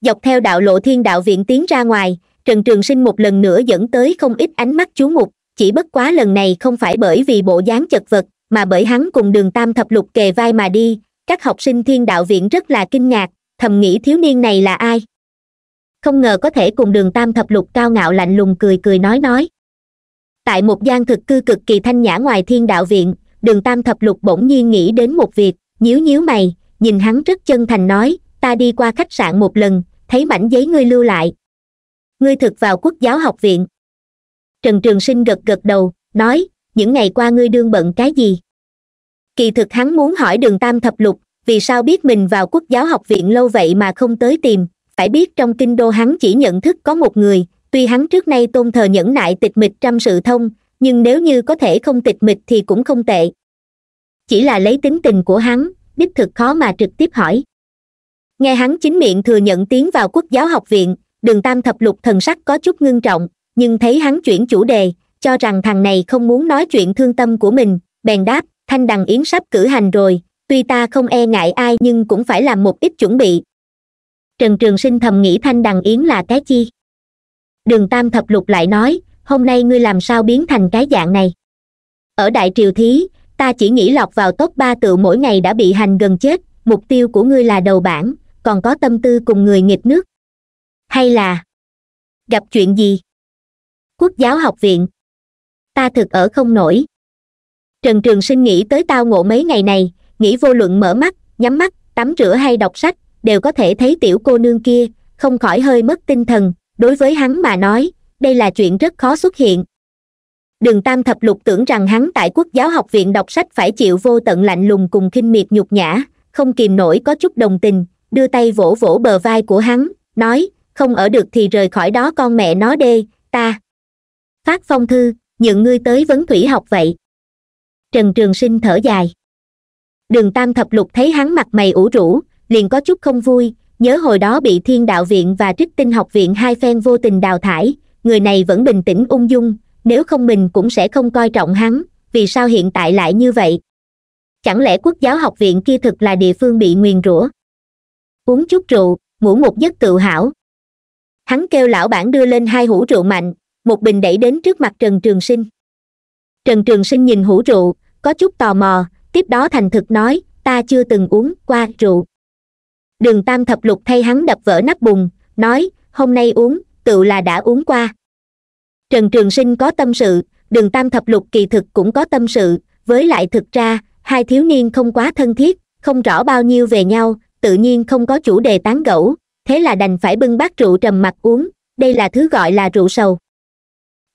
dọc theo đạo lộ thiên đạo viện tiến ra ngoài trần trường sinh một lần nữa dẫn tới không ít ánh mắt chú mục chỉ bất quá lần này không phải bởi vì bộ dáng chật vật mà bởi hắn cùng đường tam thập lục kề vai mà đi các học sinh thiên đạo viện rất là kinh ngạc thầm nghĩ thiếu niên này là ai không ngờ có thể cùng đường tam thập lục cao ngạo lạnh lùng cười cười nói nói tại một gian thực cư cực kỳ thanh nhã ngoài thiên đạo viện đường tam thập lục bỗng nhiên nghĩ đến một việc nhíu nhíu mày nhìn hắn rất chân thành nói ta đi qua khách sạn một lần thấy mảnh giấy ngươi lưu lại ngươi thực vào quốc giáo học viện trần trường sinh gật gật đầu nói những ngày qua ngươi đương bận cái gì kỳ thực hắn muốn hỏi đường tam thập lục vì sao biết mình vào quốc giáo học viện lâu vậy mà không tới tìm phải biết trong kinh đô hắn chỉ nhận thức có một người tuy hắn trước nay tôn thờ nhẫn nại tịch mịch trăm sự thông nhưng nếu như có thể không tịch mịch thì cũng không tệ chỉ là lấy tính tình của hắn đích thực khó mà trực tiếp hỏi nghe hắn chính miệng thừa nhận tiến vào quốc giáo học viện đường tam thập lục thần sắc có chút ngưng trọng nhưng thấy hắn chuyển chủ đề cho rằng thằng này không muốn nói chuyện thương tâm của mình bèn đáp thanh đằng yến sắp cử hành rồi tuy ta không e ngại ai nhưng cũng phải làm một ít chuẩn bị trần trường sinh thầm nghĩ thanh đằng yến là cái chi đường tam thập lục lại nói hôm nay ngươi làm sao biến thành cái dạng này ở đại triều thí ta chỉ nghĩ lọt vào top ba tự mỗi ngày đã bị hành gần chết mục tiêu của ngươi là đầu bảng còn có tâm tư cùng người nghịch nước hay là gặp chuyện gì quốc giáo học viện ta thực ở không nổi trần trường sinh nghĩ tới tao ngộ mấy ngày này nghĩ vô luận mở mắt nhắm mắt tắm rửa hay đọc sách đều có thể thấy tiểu cô nương kia không khỏi hơi mất tinh thần đối với hắn mà nói đây là chuyện rất khó xuất hiện đường tam thập lục tưởng rằng hắn tại quốc giáo học viện đọc sách phải chịu vô tận lạnh lùng cùng khinh miệt nhục nhã không kìm nổi có chút đồng tình đưa tay vỗ vỗ bờ vai của hắn nói không ở được thì rời khỏi đó con mẹ nó đê ta phát phong thư nhượng ngươi tới vấn thủy học vậy trần trường sinh thở dài đường tam thập lục thấy hắn mặt mày ủ rũ liền có chút không vui nhớ hồi đó bị thiên đạo viện và trích tinh học viện hai phen vô tình đào thải người này vẫn bình tĩnh ung dung nếu không mình cũng sẽ không coi trọng hắn vì sao hiện tại lại như vậy chẳng lẽ quốc giáo học viện kia thực là địa phương bị nguyền rủa uống chút rượu ngủ một giấc tự hảo hắn kêu lão bản đưa lên hai hũ rượu mạnh một bình đẩy đến trước mặt trần trường sinh trần trường sinh nhìn hũ rượu có chút tò mò tiếp đó thành thực nói ta chưa từng uống qua rượu đường tam thập lục thay hắn đập vỡ nắp bùng nói hôm nay uống tựu là đã uống qua trần trường sinh có tâm sự đường tam thập lục kỳ thực cũng có tâm sự với lại thực ra hai thiếu niên không quá thân thiết không rõ bao nhiêu về nhau tự nhiên không có chủ đề tán gẫu thế là đành phải bưng bát rượu trầm mặt uống đây là thứ gọi là rượu sầu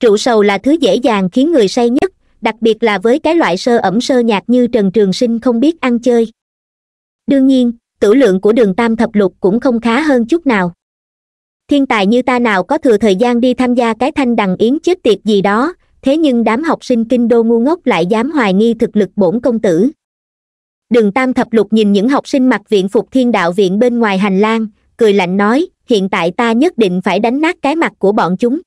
rượu sầu là thứ dễ dàng khiến người say nhất đặc biệt là với cái loại sơ ẩm sơ nhạt như trần trường sinh không biết ăn chơi đương nhiên tử lượng của đường tam thập lục cũng không khá hơn chút nào thiên tài như ta nào có thừa thời gian đi tham gia cái thanh đằng yến chết tiệc gì đó thế nhưng đám học sinh kinh đô ngu ngốc lại dám hoài nghi thực lực bổn công tử đường tam thập lục nhìn những học sinh mặc viện phục thiên đạo viện bên ngoài hành lang cười lạnh nói hiện tại ta nhất định phải đánh nát cái mặt của bọn chúng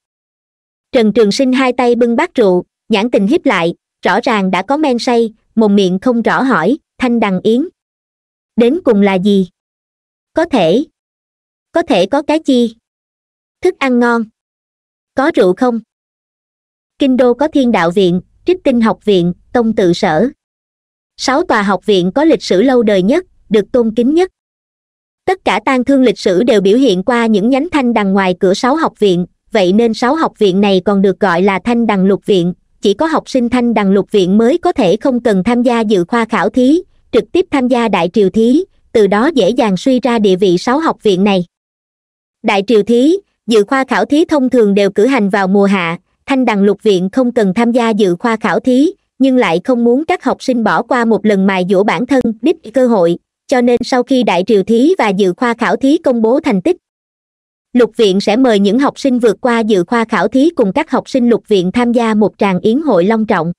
trần trường sinh hai tay bưng bát rượu nhãn tình hiếp lại rõ ràng đã có men say mồm miệng không rõ hỏi thanh đằng yến đến cùng là gì có thể có thể có cái chi thức ăn ngon có rượu không kinh đô có thiên đạo viện trích tinh học viện tông tự sở sáu tòa học viện có lịch sử lâu đời nhất được tôn kính nhất tất cả tang thương lịch sử đều biểu hiện qua những nhánh thanh đằng ngoài cửa sáu học viện vậy nên sáu học viện này còn được gọi là thanh đằng lục viện chỉ có học sinh thanh đằng lục viện mới có thể không cần tham gia dự khoa khảo thí trực tiếp tham gia đại triều thí từ đó dễ dàng suy ra địa vị sáu học viện này đại triều thí dự khoa khảo thí thông thường đều cử hành vào mùa hạ thanh đằng lục viện không cần tham gia dự khoa khảo thí nhưng lại không muốn các học sinh bỏ qua một lần mài dũa bản thân đích cơ hội cho nên sau khi đại triều thí và dự khoa khảo thí công bố thành tích lục viện sẽ mời những học sinh vượt qua dự khoa khảo thí cùng các học sinh lục viện tham gia một tràng yến hội long trọng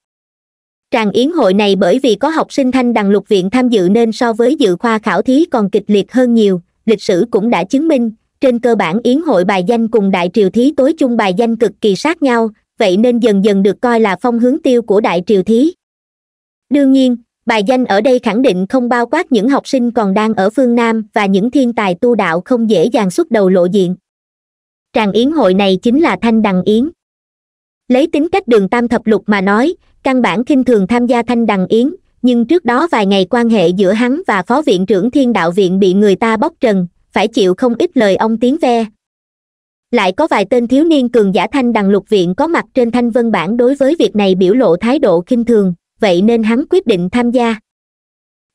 tràng yến hội này bởi vì có học sinh thanh đằng lục viện tham dự nên so với dự khoa khảo thí còn kịch liệt hơn nhiều lịch sử cũng đã chứng minh trên cơ bản yến hội bài danh cùng đại triều thí tối chung bài danh cực kỳ sát nhau vậy nên dần dần được coi là phong hướng tiêu của đại triều thí đương nhiên bài danh ở đây khẳng định không bao quát những học sinh còn đang ở phương nam và những thiên tài tu đạo không dễ dàng xuất đầu lộ diện tràng yến hội này chính là thanh đằng yến lấy tính cách đường tam thập lục mà nói căn bản kinh thường tham gia thanh đằng yến nhưng trước đó vài ngày quan hệ giữa hắn và phó viện trưởng thiên đạo viện bị người ta bóc trần phải chịu không ít lời ông tiếng ve lại có vài tên thiếu niên cường giả thanh đằng lục viện có mặt trên thanh vân bản đối với việc này biểu lộ thái độ k thường vậy nên hắn quyết định tham gia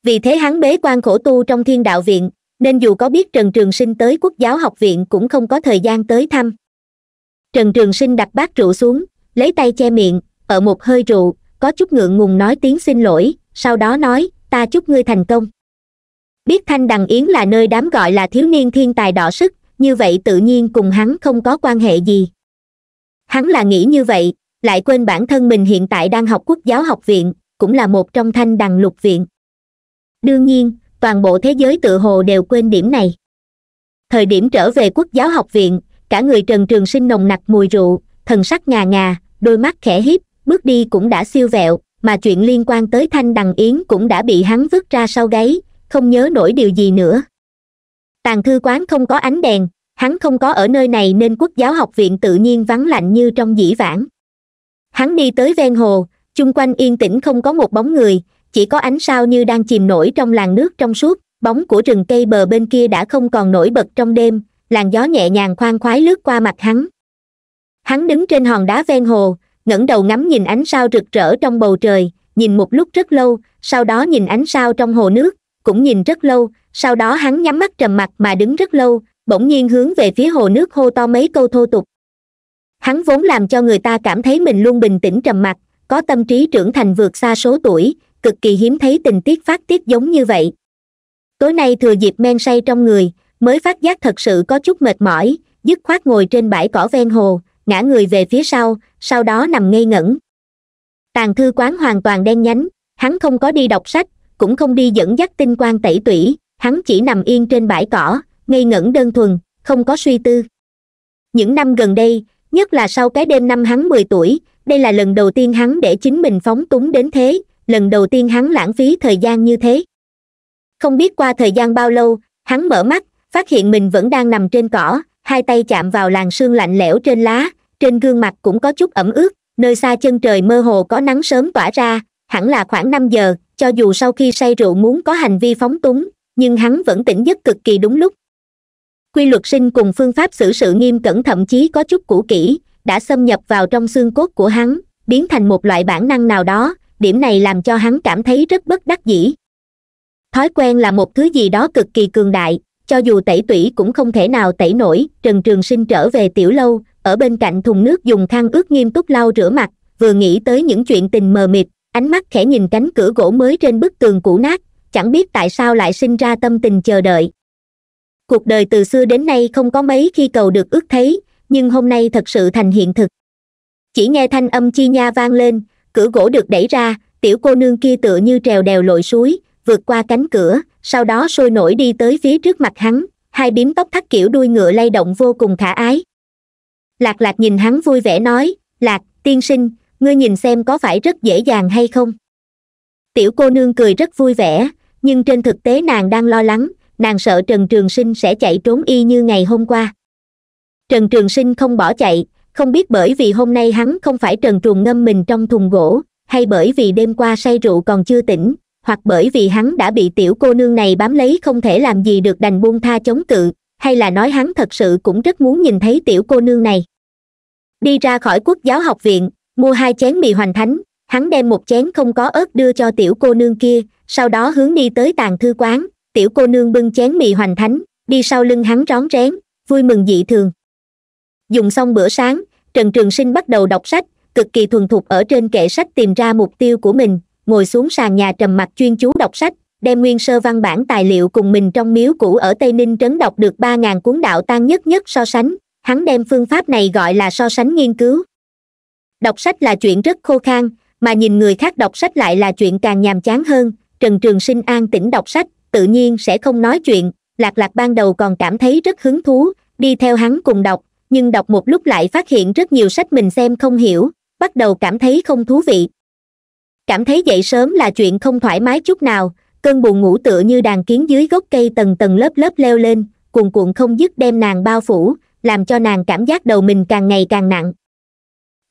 vì thế hắn bế quan khổ tu trong thiên đạo viện nên dù có biết trần trường sinh tới quốc giáo học viện cũng không có thời gian tới thăm trần trường sinh đặt bát rượu xuống lấy tay che miệng ở một hơi rượu có chút ngượng ngùng nói tiếng xin lỗi sau đó nói ta chúc ngươi thành công biết thanh đằng yến là nơi đám gọi là thiếu niên thiên tài đỏ sức như vậy tự nhiên cùng hắn không có quan hệ gì hắn là nghĩ như vậy lại quên bản thân mình hiện tại đang học quốc giáo học viện cũng là một trong thanh đằng lục viện đương nhiên toàn bộ thế giới tự hồ đều quên điểm này thời điểm trở về quốc giáo học viện cả người trần trường sinh nồng nặc mùi rượu thần sắc ngà ngà đôi mắt khẽ híp bước đi cũng đã siêu vẹo mà chuyện liên quan tới thanh đằng yến cũng đã bị hắn vứt ra sau gáy không nhớ nổi điều gì nữa tàn thư quán không có ánh đèn hắn không có ở nơi này nên quốc giáo học viện tự nhiên vắng lạnh như trong dĩ vãng hắn đi tới ven hồ chung quanh yên tĩnh không có một bóng người chỉ có ánh sao như đang chìm nổi trong làn nước trong suốt bóng của rừng cây bờ bên kia đã không còn nổi bật trong đêm làn gió nhẹ nhàng khoan khoái lướt qua mặt hắn hắn đứng trên hòn đá ven hồ ngẩng đầu ngắm nhìn ánh sao rực rỡ trong bầu trời nhìn một lúc rất lâu sau đó nhìn ánh sao trong hồ nước cũng nhìn rất lâu sau đó hắn nhắm mắt trầm mặt mà đứng rất lâu bỗng nhiên hướng về phía hồ nước hô to mấy câu thô tục hắn vốn làm cho người ta cảm thấy mình luôn bình tĩnh trầm mặc có tâm trí trưởng thành vượt xa số tuổi cực kỳ hiếm thấy tình tiết phát tiết giống như vậy tối nay thừa dịp men say trong người mới phát giác thật sự có chút mệt mỏi dứt khoát ngồi trên bãi cỏ ven hồ ngã người về phía sau sau đó nằm ngây ngẩn tàn thư quán hoàn toàn đen nhánh hắn không có đi đọc sách cũng không đi dẫn dắt tinh quang tẩy tủy hắn chỉ nằm yên trên bãi cỏ ngây ngẩn đơn thuần không có suy tư những năm gần đây nhất là sau cái đêm năm hắn mười tuổi đây là lần đầu tiên hắn để chính mình phóng túng đến thế lần đầu tiên hắn lãng phí thời gian như thế không biết qua thời gian bao lâu hắn mở mắt phát hiện mình vẫn đang nằm trên cỏ hai tay chạm vào làn sương lạnh lẽo trên lá trên gương mặt cũng có chút ẩm ướt nơi xa chân trời mơ hồ có nắng sớm tỏa ra hẳn là khoảng năm giờ cho dù sau khi say rượu muốn có hành vi phóng túng nhưng hắn vẫn tỉnh giấc cực kỳ đúng lúc quy luật sinh cùng phương pháp xử sự nghiêm cẩn thậm chí có chút cũ kỹ đã xâm nhập vào trong xương cốt của hắn biến thành một loại bản năng nào đó điểm này làm cho hắn cảm thấy rất bất đắc dĩ thói quen là một thứ gì đó cực kỳ cường đại cho dù tẩy tủy cũng không thể nào tẩy nổi trần trường sinh trở về tiểu lâu ở bên cạnh thùng nước dùng khăn ướt nghiêm túc lau rửa mặt vừa nghĩ tới những chuyện tình mờ mịt ánh mắt khẽ nhìn cánh cửa gỗ mới trên bức tường cũ nát chẳng biết tại sao lại sinh ra tâm tình chờ đợi cuộc đời từ xưa đến nay không có mấy khi cầu được ước thấy nhưng hôm nay thật sự thành hiện thực chỉ nghe thanh âm chi nha vang lên cửa gỗ được đẩy ra tiểu cô nương kia tựa như trèo đèo lội suối vượt qua cánh cửa sau đó sôi nổi đi tới phía trước mặt hắn hai bím tóc thắt kiểu đuôi ngựa lay động vô cùng khả ái lạc lạc nhìn hắn vui vẻ nói lạc tiên sinh ngươi nhìn xem có phải rất dễ dàng hay không tiểu cô nương cười rất vui vẻ nhưng trên thực tế nàng đang lo lắng nàng sợ trần trường sinh sẽ chạy trốn y như ngày hôm qua trần trường sinh không bỏ chạy không biết bởi vì hôm nay hắn không phải trần truồng ngâm mình trong thùng gỗ hay bởi vì đêm qua say rượu còn chưa tỉnh hoặc bởi vì hắn đã bị tiểu cô nương này bám lấy không thể làm gì được đành buông tha chống cự hay là nói hắn thật sự cũng rất muốn nhìn thấy tiểu cô nương này đi ra khỏi quốc giáo học viện mua hai chén mì hoành thánh hắn đem một chén không có ớt đưa cho tiểu cô nương kia sau đó hướng đi tới tàn thư quán tiểu cô nương bưng chén mì hoành thánh đi sau lưng hắn rón rén vui mừng dị thường dùng xong bữa sáng trần trường sinh bắt đầu đọc sách cực kỳ thuần thục ở trên kệ sách tìm ra mục tiêu của mình ngồi xuống sàn nhà trầm mặc chuyên chú đọc sách đem nguyên sơ văn bản tài liệu cùng mình trong miếu cũ ở tây ninh trấn đọc được ba ngàn cuốn đạo tan nhất nhất so sánh hắn đem phương pháp này gọi là so sánh nghiên cứu đọc sách là chuyện rất khô khan mà nhìn người khác đọc sách lại là chuyện càng nhàm chán hơn trần trường sinh an tĩnh đọc sách tự nhiên sẽ không nói chuyện lạc lạc ban đầu còn cảm thấy rất hứng thú đi theo hắn cùng đọc nhưng đọc một lúc lại phát hiện rất nhiều sách mình xem không hiểu bắt đầu cảm thấy không thú vị cảm thấy dậy sớm là chuyện không thoải mái chút nào cơn buồn ngủ tựa như đàn kiến dưới gốc cây tầng tầng lớp lớp leo lên cuồn cuộn không dứt đem nàng bao phủ làm cho nàng cảm giác đầu mình càng ngày càng nặng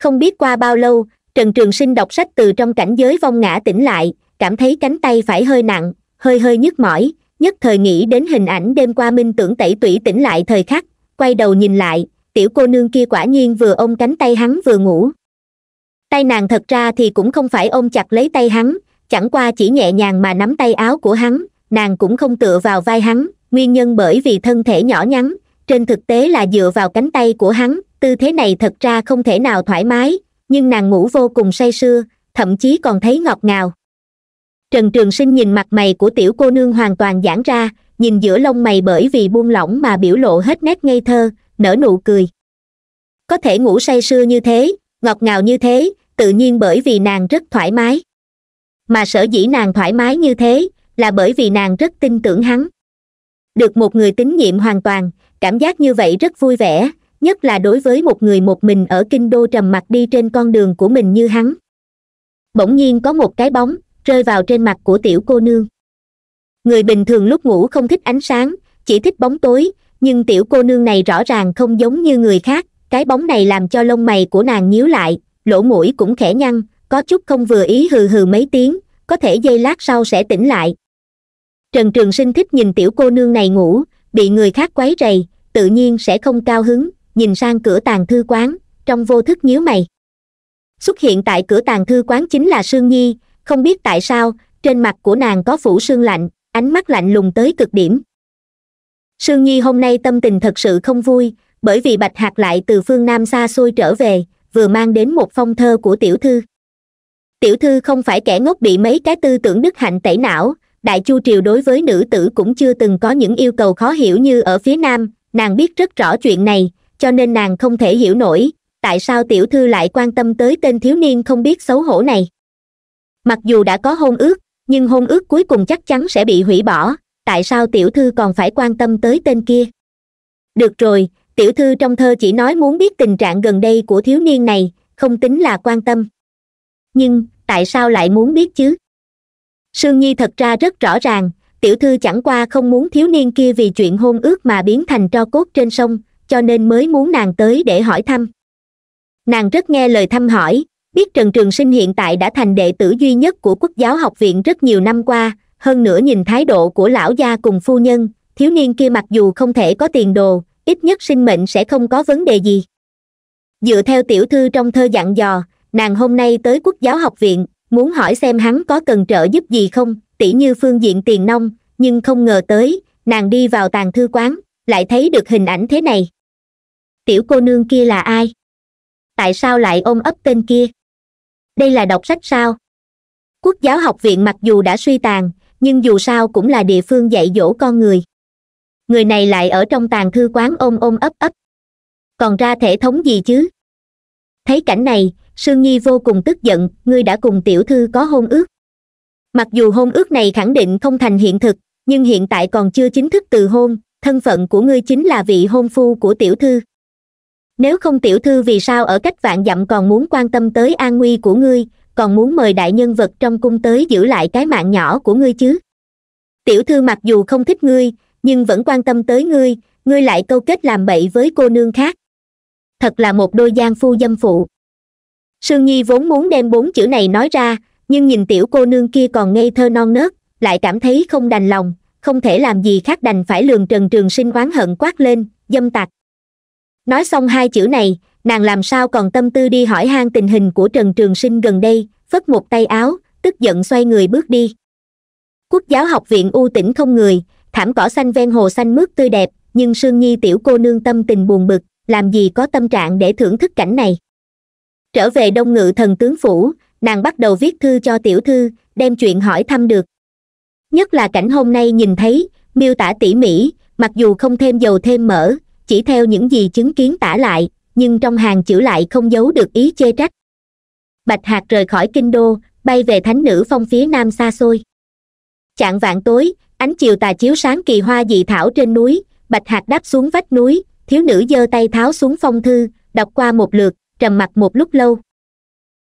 không biết qua bao lâu trần trường sinh đọc sách từ trong cảnh giới vong ngã tỉnh lại cảm thấy cánh tay phải hơi nặng hơi hơi nhức mỏi nhất thời nghĩ đến hình ảnh đêm qua minh tưởng tẩy tủy tỉnh lại thời khắc quay đầu nhìn lại tiểu cô nương kia quả nhiên vừa ôm cánh tay hắn vừa ngủ tay nàng thật ra thì cũng không phải ôm chặt lấy tay hắn chẳng qua chỉ nhẹ nhàng mà nắm tay áo của hắn nàng cũng không tựa vào vai hắn nguyên nhân bởi vì thân thể nhỏ nhắn trên thực tế là dựa vào cánh tay của hắn tư thế này thật ra không thể nào thoải mái nhưng nàng ngủ vô cùng say sưa thậm chí còn thấy ngọt ngào trần trường sinh nhìn mặt mày của tiểu cô nương hoàn toàn giãn ra nhìn giữa lông mày bởi vì buông lỏng mà biểu lộ hết nét ngây thơ nở nụ cười có thể ngủ say sưa như thế ngọt ngào như thế tự nhiên bởi vì nàng rất thoải mái mà sở dĩ nàng thoải mái như thế là bởi vì nàng rất tin tưởng hắn được một người tín nhiệm hoàn toàn cảm giác như vậy rất vui vẻ nhất là đối với một người một mình ở kinh đô trầm mặc đi trên con đường của mình như hắn bỗng nhiên có một cái bóng rơi vào trên mặt của tiểu cô nương người bình thường lúc ngủ không thích ánh sáng chỉ thích bóng tối nhưng tiểu cô nương này rõ ràng không giống như người khác cái bóng này làm cho lông mày của nàng nhíu lại lỗ mũi cũng khẽ nhăn có chút không vừa ý hừ hừ mấy tiếng có thể giây lát sau sẽ tỉnh lại trần trường sinh thích nhìn tiểu cô nương này ngủ bị người khác quấy rầy tự nhiên sẽ không cao hứng nhìn sang cửa tàng thư quán trong vô thức nhíu mày xuất hiện tại cửa tàng thư quán chính là sương nhi không biết tại sao trên mặt của nàng có phủ sương lạnh ánh mắt lạnh lùng tới cực điểm sương nhi hôm nay tâm tình thật sự không vui bởi vì bạch hạt lại từ phương nam xa xôi trở về vừa mang đến một phong thơ của tiểu thư tiểu thư không phải kẻ ngốc bị mấy cái tư tưởng đức hạnh tẩy não đại chu triều đối với nữ tử cũng chưa từng có những yêu cầu khó hiểu như ở phía nam nàng biết rất rõ chuyện này cho nên nàng không thể hiểu nổi tại sao tiểu thư lại quan tâm tới tên thiếu niên không biết xấu hổ này mặc dù đã có hôn ước nhưng hôn ước cuối cùng chắc chắn sẽ bị hủy bỏ tại sao tiểu thư còn phải quan tâm tới tên kia được rồi tiểu thư trong thơ chỉ nói muốn biết tình trạng gần đây của thiếu niên này không tính là quan tâm nhưng tại sao lại muốn biết chứ sương nhi thật ra rất rõ ràng tiểu thư chẳng qua không muốn thiếu niên kia vì chuyện hôn ước mà biến thành tro cốt trên sông cho nên mới muốn nàng tới để hỏi thăm nàng rất nghe lời thăm hỏi biết trần trường sinh hiện tại đã thành đệ tử duy nhất của quốc giáo học viện rất nhiều năm qua hơn nữa nhìn thái độ của lão gia cùng phu nhân thiếu niên kia mặc dù không thể có tiền đồ ít nhất sinh mệnh sẽ không có vấn đề gì dựa theo tiểu thư trong thơ dặn dò nàng hôm nay tới quốc giáo học viện muốn hỏi xem hắn có cần trợ giúp gì không tỉ như phương diện tiền nông nhưng không ngờ tới nàng đi vào tàng thư quán lại thấy được hình ảnh thế này tiểu cô nương kia là ai tại sao lại ôm ấp tên kia đây là đọc sách sao quốc giáo học viện mặc dù đã suy tàn nhưng dù sao cũng là địa phương dạy dỗ con người người này lại ở trong tàn thư quán ôm ôm ấp ấp còn ra thể thống gì chứ thấy cảnh này sương nhi vô cùng tức giận ngươi đã cùng tiểu thư có hôn ước mặc dù hôn ước này khẳng định không thành hiện thực nhưng hiện tại còn chưa chính thức từ hôn thân phận của ngươi chính là vị hôn phu của tiểu thư nếu không tiểu thư vì sao ở cách vạn dặm còn muốn quan tâm tới an nguy của ngươi còn muốn mời đại nhân vật trong cung tới giữ lại cái mạng nhỏ của ngươi chứ tiểu thư mặc dù không thích ngươi nhưng vẫn quan tâm tới ngươi ngươi lại câu kết làm bậy với cô nương khác thật là một đôi gian phu dâm phụ sương nhi vốn muốn đem bốn chữ này nói ra nhưng nhìn tiểu cô nương kia còn ngây thơ non nớt lại cảm thấy không đành lòng không thể làm gì khác đành phải lường trần trường sinh oán hận quát lên dâm tặc nói xong hai chữ này nàng làm sao còn tâm tư đi hỏi han tình hình của trần trường sinh gần đây phất một tay áo tức giận xoay người bước đi quốc giáo học viện u tỉnh không người thảm cỏ xanh ven hồ xanh mướt tươi đẹp nhưng sương nhi tiểu cô nương tâm tình buồn bực làm gì có tâm trạng để thưởng thức cảnh này trở về đông ngự thần tướng phủ nàng bắt đầu viết thư cho tiểu thư đem chuyện hỏi thăm được nhất là cảnh hôm nay nhìn thấy miêu tả tỉ mỉ mặc dù không thêm dầu thêm mỡ chỉ theo những gì chứng kiến tả lại nhưng trong hàng chữ lại không giấu được ý chê trách bạch hạc rời khỏi kinh đô bay về thánh nữ phong phía nam xa xôi chạng vạn tối ánh chiều tà chiếu sáng kỳ hoa dị thảo trên núi bạch hạc đáp xuống vách núi thiếu nữ giơ tay tháo xuống phong thư đọc qua một lượt trầm mặc một lúc lâu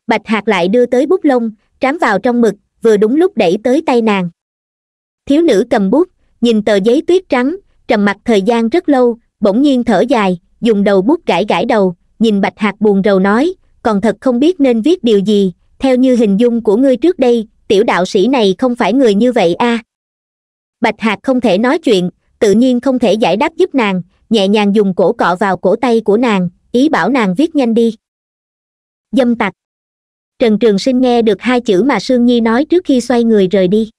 bạch hạc lại đưa tới bút lông trám vào trong mực vừa đúng lúc đẩy tới tay nàng thiếu nữ cầm bút nhìn tờ giấy tuyết trắng trầm mặc thời gian rất lâu bỗng nhiên thở dài dùng đầu bút gãi gãi đầu nhìn bạch hạt buồn rầu nói còn thật không biết nên viết điều gì theo như hình dung của ngươi trước đây tiểu đạo sĩ này không phải người như vậy a à. bạch hạt không thể nói chuyện tự nhiên không thể giải đáp giúp nàng nhẹ nhàng dùng cổ cọ vào cổ tay của nàng ý bảo nàng viết nhanh đi dâm tặc trần trường sinh nghe được hai chữ mà sương nhi nói trước khi xoay người rời đi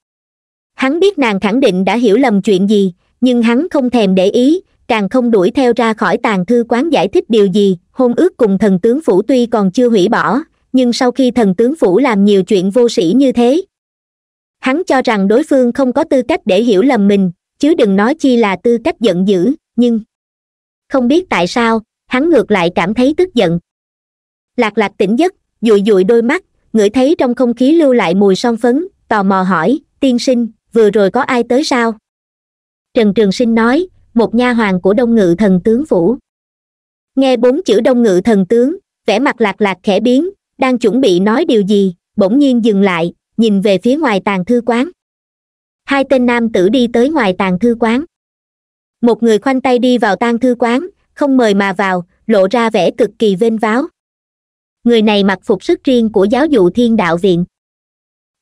hắn biết nàng khẳng định đã hiểu lầm chuyện gì nhưng hắn không thèm để ý càng không đuổi theo ra khỏi tàn thư quán giải thích điều gì hôn ước cùng thần tướng phủ tuy còn chưa hủy bỏ nhưng sau khi thần tướng phủ làm nhiều chuyện vô sĩ như thế hắn cho rằng đối phương không có tư cách để hiểu lầm mình chứ đừng nói chi là tư cách giận dữ nhưng không biết tại sao hắn ngược lại cảm thấy tức giận lạc lạc tỉnh giấc dụi dụi đôi mắt ngửi thấy trong không khí lưu lại mùi son phấn tò mò hỏi tiên sinh vừa rồi có ai tới sao trần trường sinh nói một nha hoàng của đông ngự thần tướng phủ nghe bốn chữ đông ngự thần tướng vẻ mặt lạc lạc khẽ biến đang chuẩn bị nói điều gì bỗng nhiên dừng lại nhìn về phía ngoài tàn thư quán hai tên nam tử đi tới ngoài tàn thư quán một người khoanh tay đi vào tang thư quán không mời mà vào lộ ra vẻ cực kỳ vênh váo người này mặc phục sức riêng của giáo dụ thiên đạo viện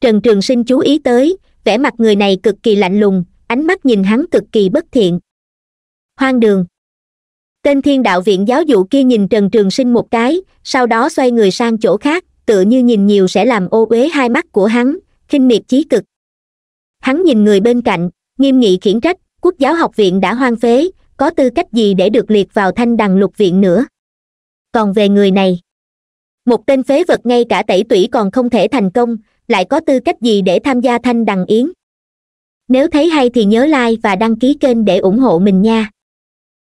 trần trường sinh chú ý tới vẻ mặt người này cực kỳ lạnh lùng ánh mắt nhìn hắn cực kỳ bất thiện hoang đường tên thiên đạo viện giáo dụ kia nhìn trần trường sinh một cái sau đó xoay người sang chỗ khác tựa như nhìn nhiều sẽ làm ô uế hai mắt của hắn khinh miệt chí cực hắn nhìn người bên cạnh nghiêm nghị khiển trách quốc giáo học viện đã hoang phế có tư cách gì để được liệt vào thanh đằng lục viện nữa còn về người này một tên phế vật ngay cả tẩy tủy còn không thể thành công lại có tư cách gì để tham gia thanh đằng yến nếu thấy hay thì nhớ like và đăng ký kênh để ủng hộ mình nha